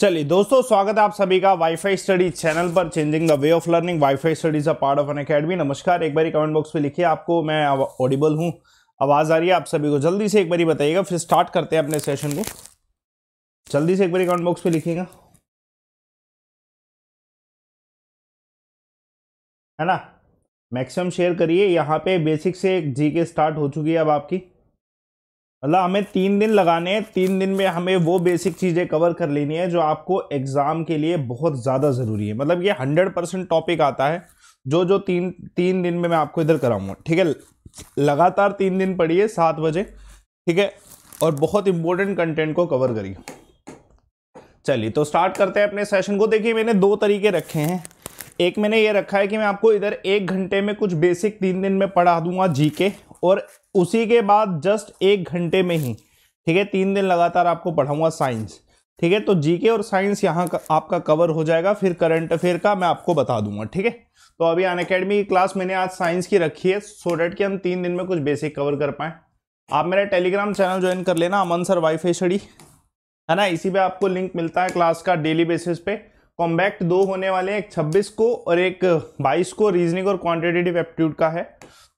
चलिए दोस्तों स्वागत है आप सभी का वाईफाई स्टडी चैनल पर changing the way of learning WiFi studies a part of Unacademy नमस्कार एक बार कमेंट बॉक्स पे लिखिए आपको मैं ऑडिबल हूँ आवाज़ आ रही है आप सभी को जल्दी से एक बार बताइएगा फिर स्टार्ट करते हैं अपने सेशन को जल्दी से एक बार कमेंट बॉक्स पे लिखिएगा है ना मैक्सिमम शेयर करिए यहाँ पे बेसिक से एक जी के स्टार्ट हो चुकी है अब आपकी मतलब हमें तीन दिन लगाने हैं तीन दिन में हमें वो बेसिक चीज़ें कवर कर लेनी है जो आपको एग्ज़ाम के लिए बहुत ज़्यादा ज़रूरी है मतलब ये हंड्रेड परसेंट टॉपिक आता है जो जो तीन तीन दिन में मैं आपको इधर कराऊंगा ठीक है लगातार तीन दिन पढ़िए सात बजे ठीक है और बहुत इंपॉर्टेंट कंटेंट को कवर करिए चलिए तो स्टार्ट करते हैं अपने सेशन को देखिए मैंने दो तरीके रखे हैं एक मैंने ये रखा है कि मैं आपको इधर एक घंटे में कुछ बेसिक तीन दिन में पढ़ा दूंगा जीके और उसी के बाद जस्ट एक घंटे में ही ठीक है तीन दिन लगातार आपको पढ़ाऊंगा साइंस ठीक है तो जीके और साइंस यहाँ का आपका कवर हो जाएगा फिर करंट अफेयर का मैं आपको बता दूंगा ठीक है तो अभी अन अकेडमी की क्लास मैंने आज साइंस की रखी है सो डेट कि हम तीन दिन में कुछ बेसिक कवर कर पाएँ आप मेरा टेलीग्राम चैनल ज्वाइन कर लेना अमन सर वाई छड़ी है ना इसी पे आपको लिंक मिलता है क्लास का डेली बेसिस पे कॉम्बैक्ट दो होने वाले हैं एक छब्बीस को और एक बाईस को रीजनिंग और क्वान्टिटेटिव एप्टीट्यूड का है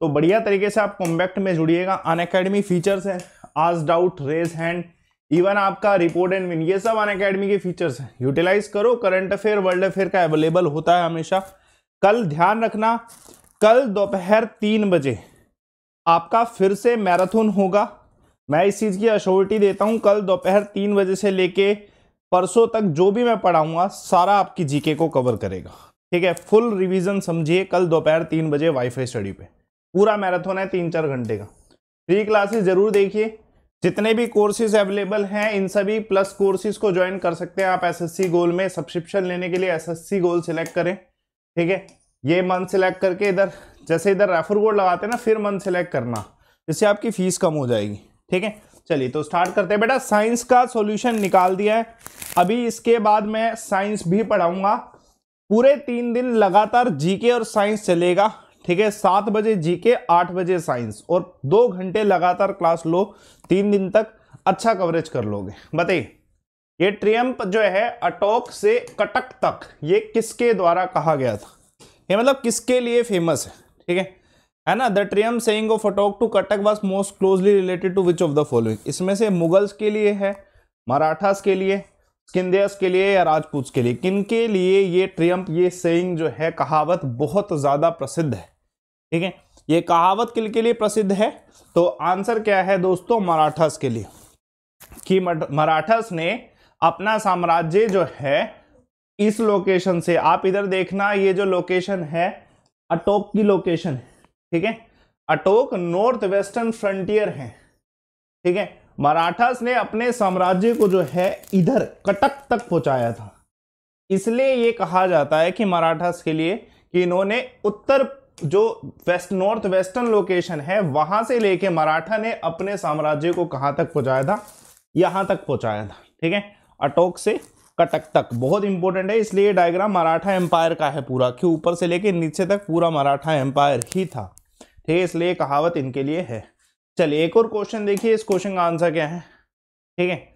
तो बढ़िया तरीके से आप कॉम्बैक्ट में जुड़िएगा अन अकेडमी फीचर्स है आज डाउट रेज हैंड इवन आपका रिपोर्ट एंड विन ये सब अन अकेडमी के फीचर्स हैं यूटिलाइज करो करंट अफेयर वर्ल्ड अफेयर का अवेलेबल होता है हमेशा कल ध्यान रखना कल दोपहर तीन बजे आपका फिर से मैराथन होगा मैं इस चीज़ की अश्योरिटी देता हूँ कल दोपहर तीन बजे से लेके परसों तक जो भी मैं पढ़ाऊँगा सारा आपकी जीके को कवर करेगा ठीक है फुल रिवीजन समझिए कल दोपहर तीन बजे वाईफाई स्टडी पे पूरा मैराथन है तीन चार घंटे का फ्री क्लासेस जरूर देखिए जितने भी कोर्सेज अवेलेबल हैं इन सभी प्लस कोर्सेज को ज्वाइन कर सकते हैं आप एसएससी गोल में सब्सक्रिप्शन लेने के लिए एसएससी गोल सिलेक्ट करें ठीक है ये मंथ सिलेक्ट करके इधर जैसे इधर रेफर कोड लगाते हैं ना फिर मंथ सिलेक्ट करना जिससे आपकी फीस कम हो जाएगी ठीक है चलिए तो स्टार्ट करते हैं बेटा साइंस का सोल्यूशन निकाल दिया है अभी इसके बाद मैं साइंस भी पढ़ाऊंगा पूरे तीन दिन लगातार जीके और साइंस चलेगा ठीक है सात बजे जीके आठ बजे साइंस और दो घंटे लगातार क्लास लो तीन दिन तक अच्छा कवरेज कर लोगे बताइए ये ट्रियम्प जो है अटोक से कटक तक ये किसके द्वारा कहा गया था ये मतलब किसके लिए फेमस है ठीक है है ना द ट्रियम saying of Attock to Cuttack was most closely related to which of the following इसमें से मुगल्स के लिए है मराठास के लिए स्किंदियस के लिए या राजपूत के लिए किन के लिए ये ट्रियम्प ये सेइंग जो है कहावत बहुत ज़्यादा प्रसिद्ध है ठीक है ये कहावत किल के लिए प्रसिद्ध है तो आंसर क्या है दोस्तों मराठस के लिए कि मराठस ने अपना साम्राज्य जो है इस लोकेशन से आप इधर देखना ये जो लोकेशन है अटोक की लोकेशन है ठीक है अटोक नॉर्थ वेस्टर्न फ्रंटियर है ठीक है मराठास ने अपने साम्राज्य को जो है इधर कटक तक पहुंचाया था इसलिए ये कहा जाता है कि मराठास के लिए कि इन्होंने उत्तर जो वेस्ट नॉर्थ वेस्टर्न लोकेशन है वहां से लेके मराठा ने अपने साम्राज्य को कहां तक पहुंचाया था यहां तक पहुंचाया था ठीक है अटोक से कटक तक बहुत इंपॉर्टेंट है इसलिए डायग्राम मराठा एम्पायर का है पूरा क्यों ऊपर से लेके नीचे तक पूरा मराठा एम्पायर ही था ठीक है इसलिए कहावत इनके लिए है चलिए एक और क्वेश्चन देखिए इस क्वेश्चन का आंसर क्या है ठीक है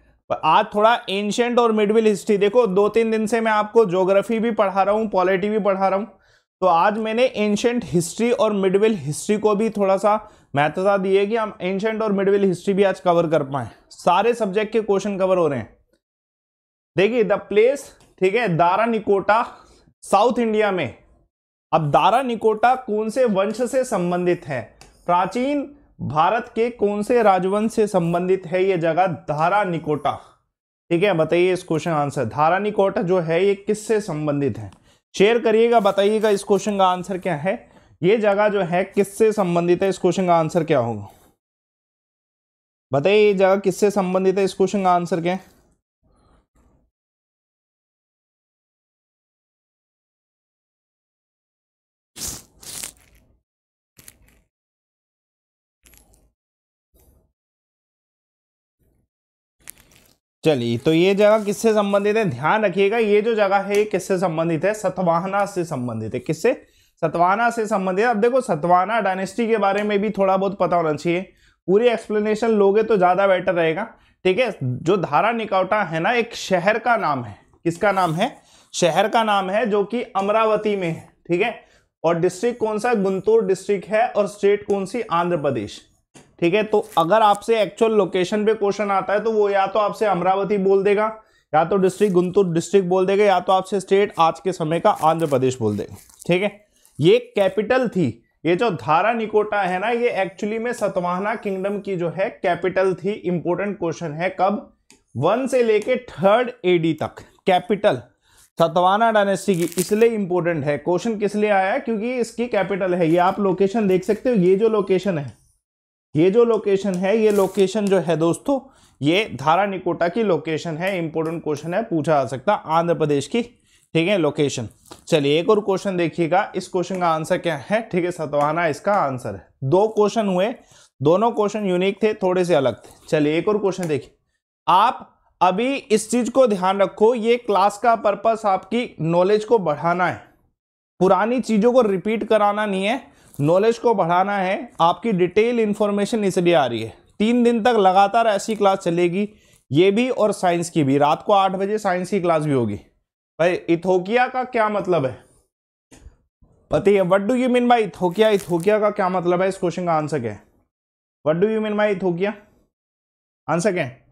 आज थोड़ा एंशेंट और मिडविल हिस्ट्री देखो दो तीन दिन से मैं आपको ज्योग्राफी भी पढ़ा रहा हूँ पॉलिटी भी पढ़ा रहा हूँ तो आज मैंने एंशेंट हिस्ट्री और मिडविल हिस्ट्री को भी थोड़ा सा महत्वता दी है कि हम एंशेंट और मिडविल हिस्ट्री भी आज कवर कर पाए सारे सब्जेक्ट के क्वेश्चन कवर हो रहे हैं देखिए द प्लेस ठीक है दारा निकोटा साउथ इंडिया में अब दारा निकोटा कौन से वंश से संबंधित है प्राचीन भारत के कौन से राजवंश से संबंधित है यह जगह धारा निकोटा ठीक है बताइए इस क्वेश्चन आंसर धारा निकोटा जो है ये किससे संबंधित है शेयर करिएगा बताइएगा इस क्वेश्चन का आंसर क्या है ये जगह जो है किससे संबंधित है इस क्वेश्चन का आंसर क्या होगा बताइए ये जगह किससे संबंधित है इस क्वेश्चन का आंसर क्या है चलिए तो ये जगह किससे संबंधित है ध्यान रखिएगा ये जो जगह है ये किससे संबंधित है सतवाहना से संबंधित है किससे सतवाना से संबंधित अब देखो सतवाना डायनेस्टी के बारे में भी थोड़ा बहुत पता होना चाहिए पूरी एक्सप्लेनेशन लोगे तो ज़्यादा बेटर रहेगा ठीक है जो धारा निकावटा है ना एक शहर का नाम है किसका नाम है शहर का नाम है जो कि अमरावती में है ठीक है और डिस्ट्रिक्ट कौन सा गुंतूर डिस्ट्रिक्ट है और स्टेट कौन सी आंध्र प्रदेश ठीक है तो अगर आपसे एक्चुअल लोकेशन पे क्वेश्चन आता है तो वो या तो आपसे अमरावती बोल देगा या तो डिस्ट्रिक्ट गुंतूर डिस्ट्रिक्ट बोल देगा या तो आपसे स्टेट आज के समय का आंध्र प्रदेश बोल देगा ठीक है ये कैपिटल थी ये जो धारा निकोटा है ना ये एक्चुअली में सतवाहना किंगडम की जो है कैपिटल थी इंपॉर्टेंट क्वेश्चन है कब वन से लेके थर्ड एडी तक कैपिटल सतवाना डायनेस्टी की इसलिए इंपॉर्टेंट है क्वेश्चन किस लिए आया क्योंकि इसकी कैपिटल है ये आप लोकेशन देख सकते हो ये जो लोकेशन है ये जो लोकेशन है ये लोकेशन जो है दोस्तों ये धारा निकोटा की लोकेशन है इंपॉर्टेंट क्वेश्चन है पूछा जा सकता आंध्र प्रदेश की ठीक है लोकेशन चलिए एक और क्वेश्चन देखिएगा इस क्वेश्चन का आंसर क्या है ठीक है सतवाना इसका आंसर है दो क्वेश्चन हुए दोनों क्वेश्चन यूनिक थे थोड़े से अलग थे चलिए एक और क्वेश्चन देखिए आप अभी इस चीज को ध्यान रखो ये क्लास का पर्पस आपकी नॉलेज को बढ़ाना है पुरानी चीजों को रिपीट कराना नहीं है नॉलेज को बढ़ाना है आपकी डिटेल इन्फॉर्मेशन इसलिए आ रही है तीन दिन तक लगातार ऐसी क्लास चलेगी ये भी और साइंस की भी रात को आठ बजे साइंस की क्लास भी होगी भाई इथोकिया का क्या मतलब है पता है what do you mean by इथोकिया इथोकिया का क्या मतलब है इस क्वेश्चन का आंसर क्या है what do you mean by इथोकिया आंसर क्या है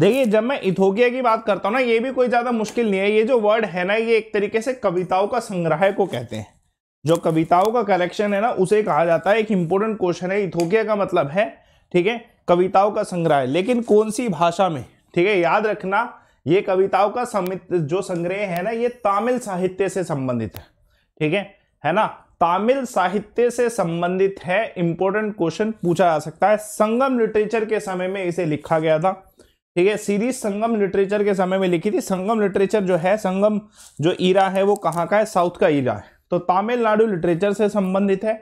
देखिए जब मैं इथोपिया की बात करता हूँ ना ये भी कोई ज़्यादा मुश्किल नहीं है ये जो वर्ड है ना ये एक तरीके से कविताओं का संग्रह को कहते हैं जो कविताओं का कलेक्शन है ना उसे कहा जाता है एक इंपॉर्टेंट क्वेश्चन है इथोपिया का मतलब है ठीक है कविताओं का संग्रह लेकिन कौन सी भाषा में ठीक है याद रखना ये कविताओं का समित जो संग्रह है ना ये तमिल साहित्य से संबंधित है ठीक है है ना तमिल साहित्य से संबंधित है इंपॉर्टेंट क्वेश्चन पूछा जा सकता है संगम लिटरेचर के समय में इसे लिखा गया था ठीक है सीरीज संगम लिटरेचर के समय में लिखी थी संगम लिटरेचर जो है संगम जो ईरा है वो कहाँ का है साउथ का ईरा है तो तमिलनाडु लिटरेचर से संबंधित है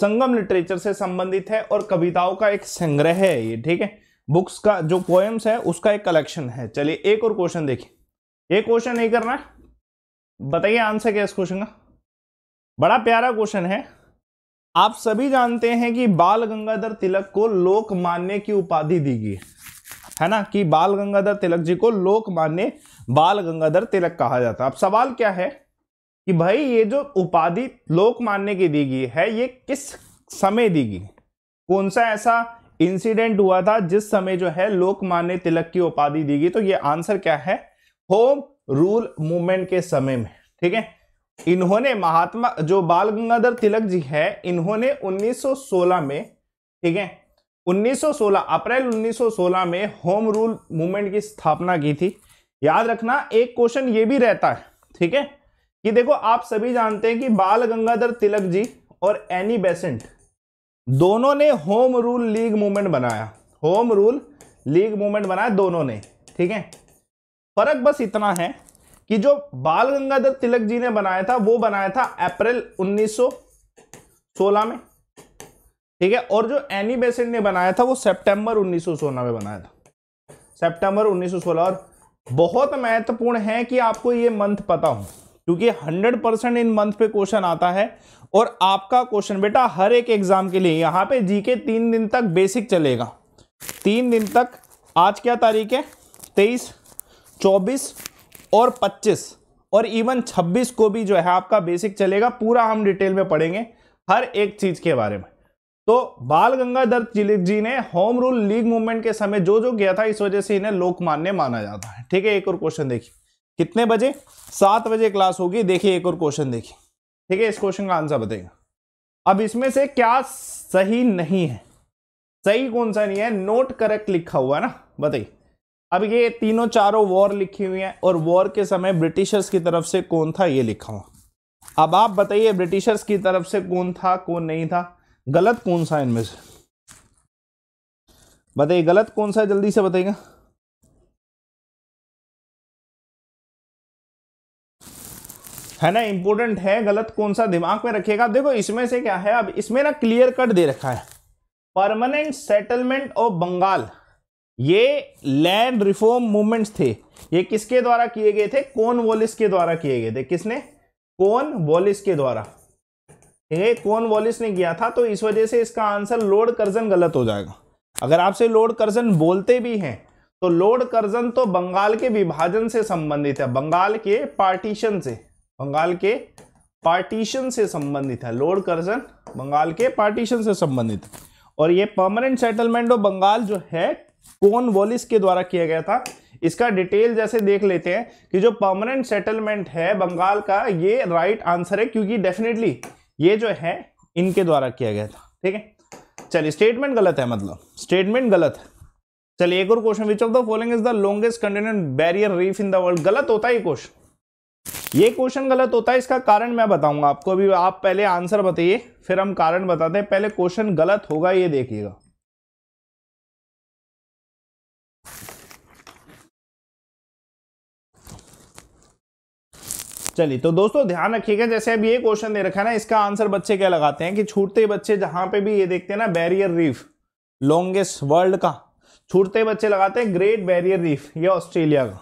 संगम लिटरेचर से संबंधित है और कविताओं का एक संग्रह है ये ठीक है बुक्स का जो पोएम्स है उसका एक कलेक्शन है चलिए एक और क्वेश्चन देखिए ये क्वेश्चन नहीं करना है बताइए आंसर क्या इस क्वेश्चन का बड़ा प्यारा क्वेश्चन है आप सभी जानते हैं कि बाल गंगाधर तिलक को लोकमान्य की उपाधि दी गई है है ना कि बाल गंगाधर तिलक जी को लोकमान्य बाल गंगाधर तिलक कहा जाता है अब सवाल क्या है कि भाई ये जो उपाधि लोकमान्य की दी गई है ये किस समय दी गई कौन सा ऐसा इंसिडेंट हुआ था जिस समय जो है लोकमान्य तिलक की उपाधि दी गई तो ये आंसर क्या है होम रूल मूवमेंट के समय में ठीक है इन्होंने महात्मा जो बाल गंगाधर तिलक जी है इन्होंने 1916 में ठीक है 1916 अप्रैल 1916 में होम रूल मूवमेंट की स्थापना की थी याद रखना एक क्वेश्चन ये भी रहता है ठीक है कि देखो आप सभी जानते हैं कि बाल गंगाधर तिलक जी और एनी बेसेंट दोनों ने होम रूल लीग मूवमेंट बनाया होम रूल लीग मूवमेंट बनाया दोनों ने ठीक है फर्क बस इतना है कि जो बाल गंगाधर तिलक जी ने बनाया था वो बनाया था अप्रैल 1916 में ठीक है और जो एनी बेसेंट ने बनाया था वो सेप्टेम्बर उन्नीस में बनाया था सौ सोलह और बहुत महत्वपूर्ण है कि आपको ये मंथ पता हो क्योंकि 100 परसेंट इन मंथ पे क्वेश्चन आता है और आपका क्वेश्चन बेटा हर एक एग्जाम के लिए यहाँ पे जीके तीन दिन तक बेसिक चलेगा तीन दिन तक आज क्या तारीख है तेईस चौबीस और पच्चीस और इवन छब्बीस को भी जो है आपका बेसिक चलेगा पूरा हम डिटेल में पढ़ेंगे हर एक चीज़ के बारे में तो बाल गंगाधर तिलक जी ने होम रूल लीग मूवमेंट के समय जो जो किया था इस वजह से इन्हें लोकमान्य माना जाता है ठीक है एक और क्वेश्चन देखिए कितने बजे सात बजे क्लास होगी देखिए एक और क्वेश्चन देखिए ठीक है इस क्वेश्चन का आंसर बताएगा अब इसमें से क्या सही नहीं है सही कौन सा नहीं है नोट करेक्ट लिखा हुआ है ना बताइए अब ये तीनों चारों वॉर लिखी हुई है और वॉर के समय ब्रिटिशर्स की तरफ से कौन था ये लिखा हुआ अब आप बताइए ब्रिटिशर्स की तरफ से कौन था कौन नहीं था गलत कौन सा इनमें से बताइए गलत कौन सा है जल्दी से बताइएगा है ना इंपॉर्टेंट है गलत कौन सा दिमाग में रखिएगा देखो इसमें से क्या है अब इसमें ना क्लियर कट दे रखा है परमानेंट सेटलमेंट ऑफ बंगाल ये लैंड रिफॉर्म मूवमेंट्स थे ये किसके द्वारा किए गए थे कौन वॉलिस के द्वारा किए गए थे किसने कौन वॉलिस के द्वारा ठीक है कौन वॉलिस ने किया था तो इस वजह से इसका आंसर लोड कर्जन गलत हो जाएगा अगर आपसे लोड कर्जन बोलते भी हैं तो लोड कर्जन तो बंगाल के विभाजन से संबंधित है बंगाल के पार्टीशन से बंगाल के पार्टीशन से संबंधित है लोड कर्जन बंगाल के पार्टीशन से संबंधित और ये परमानेंट सेटलमेंट ऑफ बंगाल जो है कौन वॉलिस के द्वारा किया गया था इसका डिटेल जैसे देख लेते हैं कि जो परमानेंट सेटलमेंट है बंगाल का ये राइट right आंसर है क्योंकि डेफिनेटली ये जो है इनके द्वारा किया गया था ठीक है चलिए स्टेटमेंट गलत है मतलब स्टेटमेंट गलत है चलिए एक और question which of the following is the longest continent barrier reef in the world गलत होता है ये क्वेश्चन ये क्वेश्चन गलत होता है इसका कारण मैं बताऊंगा आपको अभी आप पहले आंसर बताइए फिर हम कारण बताते हैं पहले क्वेश्चन गलत होगा ये देखिएगा चलिए तो दोस्तों ध्यान रखिएगा जैसे अब ये क्वेश्चन दे रखा है ना इसका आंसर बच्चे क्या लगाते हैं कि छूटते बच्चे जहां पे भी ये देखते हैं ना बैरियर रीफ लॉन्गेस्ट वर्ल्ड का छूटते बच्चे लगाते हैं ग्रेट बैरियर रीफ ये ऑस्ट्रेलिया का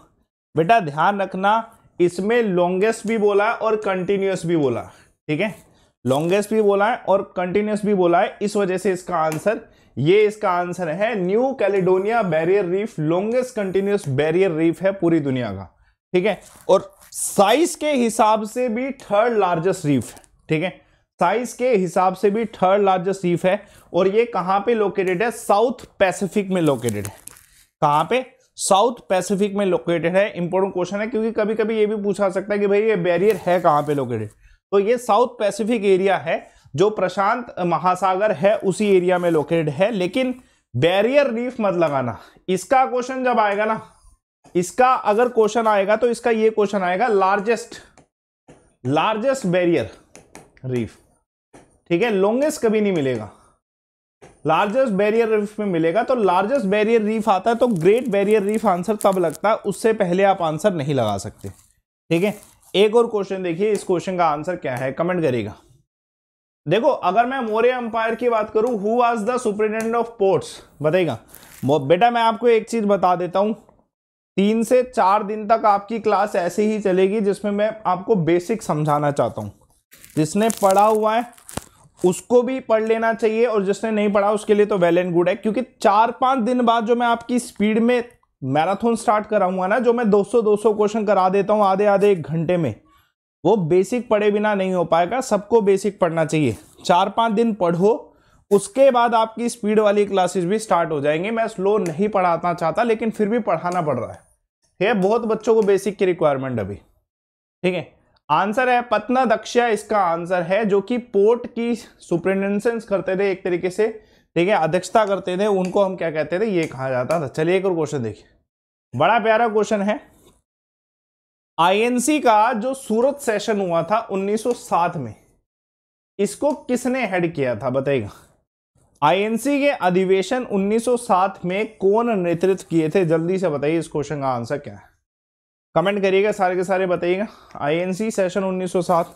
बेटा ध्यान रखना इसमें लॉन्गेस्ट भी बोला है और कंटिन्यूस भी बोला ठीक है लॉन्गेस्ट भी बोला है और कंटिन्यूस भी बोला है इस वजह से इसका आंसर ये इसका आंसर है New Caledonia barrier reef longest continuous barrier reef है पूरी दुनिया का ठीक है और साइज के हिसाब से भी थर्ड लार्जेस्ट रीफ है ठीक है साइज के हिसाब से भी थर्ड लार्जेस्ट रीफ है और ये कहां पे लोकेटेड है साउथ पैसिफिक में लोकेटेड है कहां पे साउथ पैसिफिक में लोकेटेड है इंपॉर्टेंट क्वेश्चन है क्योंकि कभी कभी ये भी पूछा सकता है कि भाई ये बैरियर है कहां पे लोकेटेड तो ये साउथ पैसिफिक एरिया है जो प्रशांत महासागर है उसी एरिया में लोकेटेड है लेकिन बैरियर रीफ मत लगाना इसका क्वेश्चन जब आएगा ना इसका अगर क्वेश्चन आएगा तो इसका ये क्वेश्चन आएगा लार्जेस्ट लार्जेस्ट बैरियर रीफ ठीक है लॉन्गेस्ट कभी नहीं मिलेगा लार्जेस्ट बैरियर रीफ में मिलेगा तो लार्जेस्ट बैरियर रीफ आता है तो ग्रेट बैरियर रीफ आंसर तब लगता है उससे पहले आप आंसर नहीं लगा सकते ठीक है एक और क्वेश्चन देखिए इस क्वेश्चन का आंसर क्या है कमेंट करेगा देखो अगर मैं मौर्य अंपायर की बात करूं who was the superintendent of ports बताएगा बेटा मैं आपको एक चीज बता देता हूं तीन से चार दिन तक आपकी क्लास ऐसे ही चलेगी जिसमें मैं आपको बेसिक समझाना चाहता हूँ जिसने पढ़ा हुआ है उसको भी पढ़ लेना चाहिए और जिसने नहीं पढ़ा उसके लिए तो वेल एंड गुड है क्योंकि चार पाँच दिन बाद जो मैं आपकी स्पीड में मैराथन स्टार्ट कराऊंगा ना जो मैं 200 200 क्वेश्चन करा देता हूँ आधे आधे एक घंटे में वो बेसिक पढ़े बिना नहीं हो पाएगा सबको बेसिक पढ़ना चाहिए चार पाँच दिन पढ़ो उसके बाद आपकी स्पीड वाली क्लासेज भी स्टार्ट हो जाएंगी मैं स्लो नहीं पढ़ाना चाहता लेकिन फिर भी पढ़ाना पड़ रहा है ठीक है बहुत बच्चों को बेसिक की रिक्वायरमेंट अभी ठीक है आंसर है पतना दक्षा इसका आंसर है जो कि पोर्ट की सुप्रिंटेंडेंस करते थे एक तरीके से ठीक है अध्यक्षता करते थे उनको हम क्या कहते थे ये कहा जाता था चलिए एक और क्वेश्चन देखिए बड़ा प्यारा क्वेश्चन है आईएनसी का जो सूरत सेशन हुआ था 1907 में इसको किसने हेड किया था बताइएगा आईएनसी के अधिवेशन 1907 में कौन नेतृत्व किए थे जल्दी से बताइए इस क्वेश्चन का आंसर क्या है कमेंट करिएगा सारे के सारे बताइएगा आईएनसी सेशन 1907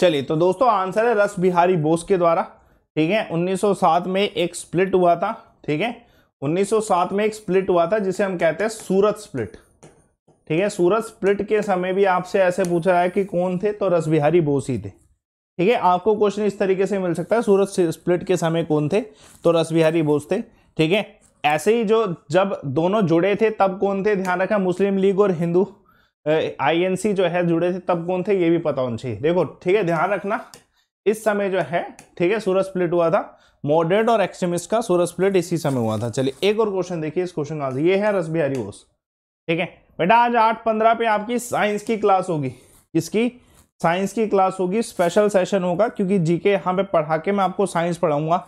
चलिए तो दोस्तों आंसर है रस बिहारी बोस के द्वारा ठीक है 1907 में एक स्प्लिट हुआ था ठीक है 1907 में एक स्प्लिट हुआ था जिसे हम कहते हैं सूरत स्प्लिट ठीक है सूरज स्प्लिट के समय भी आपसे ऐसे पूछा है कि कौन थे तो रस बिहारी बोस ही थे ठीक है आपको क्वेश्चन इस तरीके से मिल सकता है सूरज स्प्लिट के समय कौन थे तो रस बिहारी बोस थे ठीक है ऐसे ही जो जब दोनों जुड़े थे तब कौन थे ध्यान रखा मुस्लिम लीग और हिंदू आईएनसी जो है जुड़े थे तब कौन थे ये भी पता होना चाहिए देखो ठीक है ध्यान रखना इस समय जो है ठीक है सूरज स्प्लिट हुआ था मॉडर्ट और एक्सट्रीमिस्ट का सूरज स्प्लिट इसी समय हुआ था चलिए एक और क्वेश्चन देखिए इस क्वेश्चन का ये है रस बिहारी बोस ठीक है बेटा आज आठ पंद्रह पे आपकी साइंस की क्लास होगी इसकी साइंस की क्लास होगी स्पेशल सेशन होगा क्योंकि जीके यहाँ पे पढ़ा के मैं आपको साइंस पढ़ाऊंगा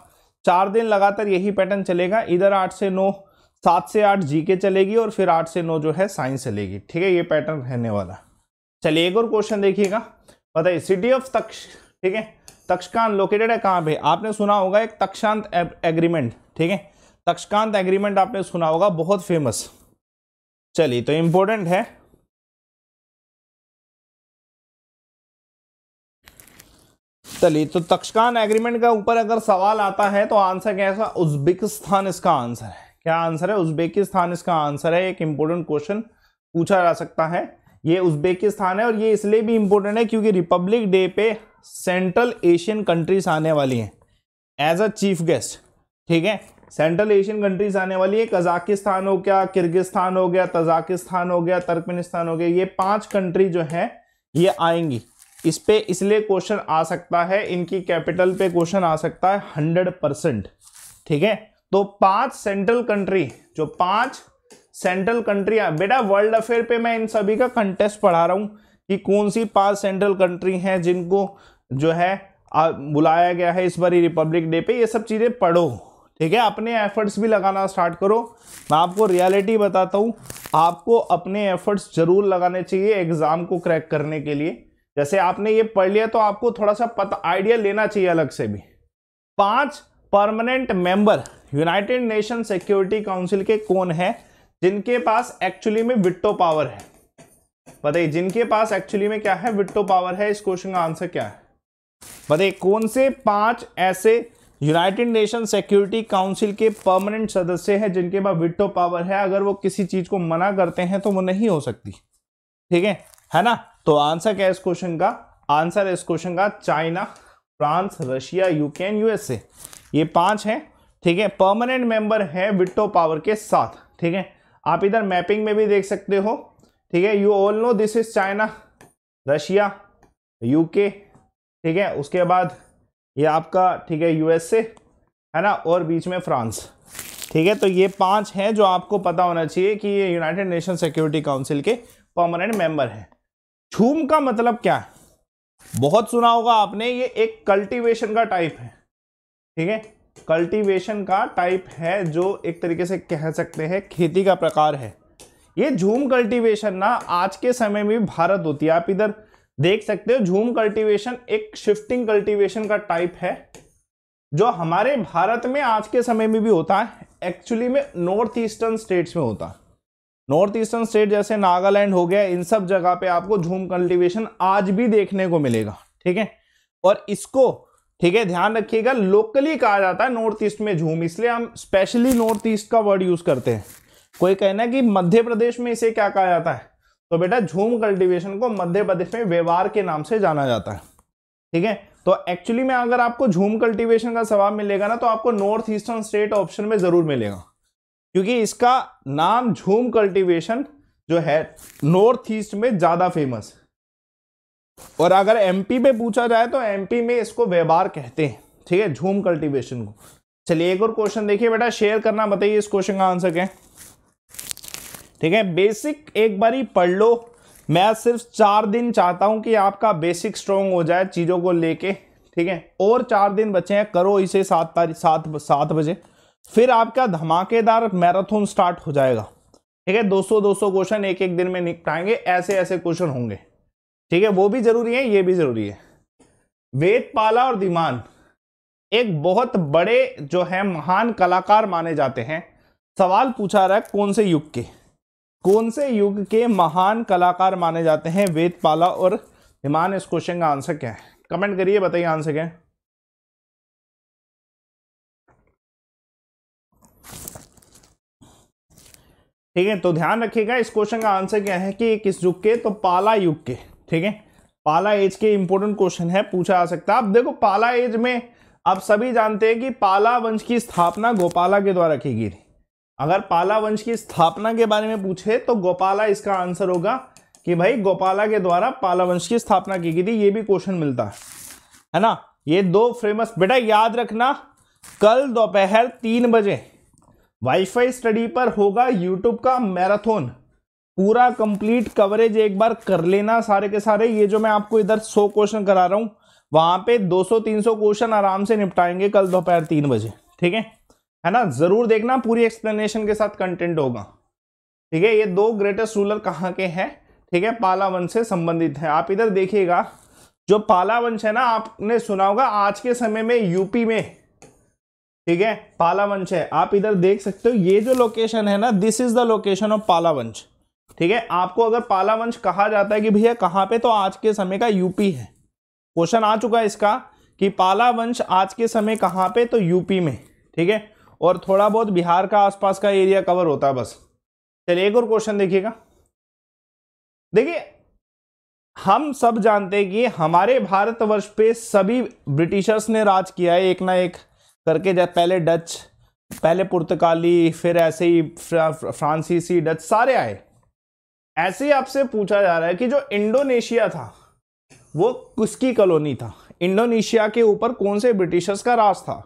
चार दिन लगातार यही पैटर्न चलेगा इधर आठ से नौ सात से आठ जीके चलेगी और फिर आठ से नौ जो है साइंस चलेगी ठीक है ये पैटर्न रहने वाला चलिए एक और क्वेश्चन देखिएगा बताइए सिटी ऑफ तक्ष ठीक है तक्षकांत लोकेटेड है कहाँ पे आपने सुना होगा एक तक्षांत एग्रीमेंट ठीक है तक्षकांत एग्रीमेंट आपने सुना होगा बहुत फेमस चलिए तो इम्पोर्टेंट है चलिए तो तक्षकान एग्रीमेंट का ऊपर अगर सवाल आता है तो आंसर कैसा उज्बेकिस्तान इसका आंसर है क्या आंसर है उज्बेकिस्तान इसका आंसर है एक इंपॉर्टेंट क्वेश्चन पूछा जा सकता है ये उज्बेकिस्तान है और ये इसलिए भी इंपॉर्टेंट है क्योंकि रिपब्लिक डे पे सेंट्रल एशियन कंट्रीज आने वाली हैं एज अ चीफ गेस्ट ठीक है सेंट्रल एशियन कंट्रीज आने वाली है कजाकिस्तान हो गया किर्गिस्तान हो गया तजाकिस्तान हो गया तर्कमिनिस्तान हो गया ये पांच कंट्री जो है ये आएंगी इस पे इसलिए क्वेश्चन आ सकता है इनकी कैपिटल पे क्वेश्चन आ सकता है हंड्रेड परसेंट ठीक है तो पांच सेंट्रल कंट्री जो पांच सेंट्रल कंट्री बेटा वर्ल्ड अफेयर पे मैं इन सभी का कंटेस्ट पढ़ा रहा हूँ कि कौन सी पांच सेंट्रल कंट्री हैं जिनको जो है बुलाया गया है इस बार रिपब्लिक डे पे ये सब चीज़ें पढ़ो ठीक है अपने एफर्ट्स भी लगाना स्टार्ट करो मैं आपको रियलिटी बताता हूँ आपको अपने एफर्ट्स जरूर लगाने चाहिए एग्ज़ाम को क्रैक करने के लिए जैसे आपने ये पढ़ लिया तो आपको थोड़ा सा पता आइडिया लेना चाहिए अलग से भी पांच permanent member United Nation security council के कौन है जिनके पास एक्चुअली में विट्टो पावर है बताइए जिनके पास एक्चुअली में क्या है विट्टो पावर है इस क्वेश्चन का आंसर क्या है बताइए कौन से पांच ऐसे यूनाइटेड नेशन सिक्योरिटी काउंसिल के परमानेंट सदस्य हैं जिनके पास विटो पावर है अगर वो किसी चीज को मना करते हैं तो वो नहीं हो सकती ठीक है है ना तो आंसर क्या है इस क्वेश्चन का आंसर इस क्वेश्चन का China France Russia UK and USA ये पांच हैं ठीक है परमानेंट मेंबर है विटो पावर के साथ ठीक है आप इधर मैपिंग में भी देख सकते हो ठीक है you all know this is China Russia UK ठीक है उसके बाद ये आपका ठीक है यूएसए है ना और बीच में फ्रांस ठीक है तो ये पांच हैं जो आपको पता होना चाहिए कि ये यूनाइटेड नेशन सिक्योरिटी काउंसिल के परमानेंट मेंबर हैं झूम का मतलब क्या है बहुत सुना होगा आपने ये एक कल्टीवेशन का टाइप है ठीक है कल्टीवेशन का टाइप है जो एक तरीके से कह सकते हैं खेती का प्रकार है ये झूम कल्टीवेशन ना आज के समय में भारत होती है आप इधर देख सकते हो झूम कल्टीवेशन एक शिफ्टिंग कल्टीवेशन का टाइप है जो हमारे भारत में आज के समय में भी होता है एक्चुअली में नॉर्थ ईस्टर्न स्टेट्स में होता है नॉर्थ ईस्टर्न स्टेट जैसे नागालैंड हो गया इन सब जगह पे आपको झूम कल्टीवेशन आज भी देखने को मिलेगा ठीक है और इसको ठीक है ध्यान रखिएगा लोकली कहा जाता है नॉर्थ ईस्ट में झूम इसलिए हम स्पेशली नॉर्थ ईस्ट का वर्ड यूज करते हैं कोई कहना है कि मध्य प्रदेश में इसे क्या कहा जाता है तो बेटा झूम कल्टीवेशन को मध्य प्रदेश में व्यवहार के नाम से जाना जाता है ठीक है तो एक्चुअली में अगर आपको झूम कल्टीवेशन का सवाल मिलेगा ना तो आपको नॉर्थ ईस्टर्न स्टेट ऑप्शन में जरूर मिलेगा क्योंकि इसका नाम झूम कल्टीवेशन जो है नॉर्थ ईस्ट में ज़्यादा फेमस और अगर एमपी में पूछा जाए तो एमपी में इसको व्यवहार कहते हैं ठीक है झूम कल्टीवेशन को चलिए एक और क्वेश्चन देखिए बेटा शेयर करना बताइए इस क्वेश्चन का आंसर क्या है ठीक है बेसिक एक बारी पढ़ लो मैं सिर्फ चार दिन चाहता हूं कि आपका बेसिक स्ट्रॉन्ग हो जाए चीज़ों को लेके ठीक है और चार दिन बचे हैं करो इसे सात तारीख सात सात बजे फिर आपका धमाकेदार मैराथन स्टार्ट हो जाएगा ठीक है 200 200 क्वेश्चन एक एक दिन में निपटाएंगे ऐसे ऐसे क्वेश्चन होंगे ठीक है वो भी जरूरी है ये भी जरूरी है वेदपाला और दीमान एक बहुत बड़े जो है महान कलाकार माने जाते हैं सवाल पूछा रहा है कौन से युग के कौन से युग के महान कलाकार माने जाते हैं वेद पाला और हिमान इस क्वेश्चन का आंसर क्या है कमेंट करिए बताइए आंसर क्या है ठीक है तो ध्यान रखिएगा इस क्वेश्चन का आंसर क्या है कि किस युग के तो पाला युग के ठीक है पाला एज के इंपोर्टेंट क्वेश्चन है पूछा जा सकता है अब देखो पाला एज में आप सभी जानते हैं कि पाला वंश की स्थापना गोपाला के द्वारा की गई थी अगर पाला वंश की स्थापना के बारे में पूछे तो गोपाला इसका आंसर होगा कि भाई गोपाला के द्वारा पाला वंश की स्थापना की गई थी ये भी क्वेश्चन मिलता है है ना ये दो फेमस बेटा याद रखना कल दोपहर तीन बजे वाईफाई स्टडी पर होगा यूट्यूब का मैराथन पूरा कंप्लीट कवरेज एक बार कर लेना सारे के सारे ये जो मैं आपको इधर सौ क्वेश्चन करा रहा हूँ वहाँ पे 200-300 क्वेश्चन आराम से निपटाएंगे कल दोपहर तीन बजे ठीक है है ना जरूर देखना पूरी एक्सप्लेनेशन के साथ कंटेंट होगा ठीक है ये दो ग्रेटेस्ट रूलर कहाँ के हैं ठीक है पाला वंश से संबंधित हैं आप इधर देखिएगा जो पाला वंश है ना आपने सुना होगा आज के समय में यूपी में ठीक है पाला वंश है आप इधर देख सकते हो ये जो लोकेशन है ना this is the location of Pala वंश ठीक है आपको अगर पाला वंश कहा जाता है कि भैया कहाँ पे तो आज के समय का यूपी है क्वेश्चन आ चुका है इसका कि पाला वंश आज के समय कहाँ पे तो यूपी में ठीक है और थोड़ा बहुत बिहार का आसपास का एरिया कवर होता है बस चलिए एक और क्वेश्चन देखिएगा देखिए हम सब जानते हैं कि हमारे भारतवर्ष पे सभी ब्रिटिशर्स ने राज किया है एक ना एक करके जब पहले डच पहले पुर्तगाली फिर ऐसे ही फ्रा, फ्रांसीसी डच सारे आए ऐसे ही आपसे पूछा जा रहा है कि जो इंडोनेशिया था वो किसकी कॉलोनी था इंडोनेशिया के ऊपर कौन से ब्रिटिशर्स का राज था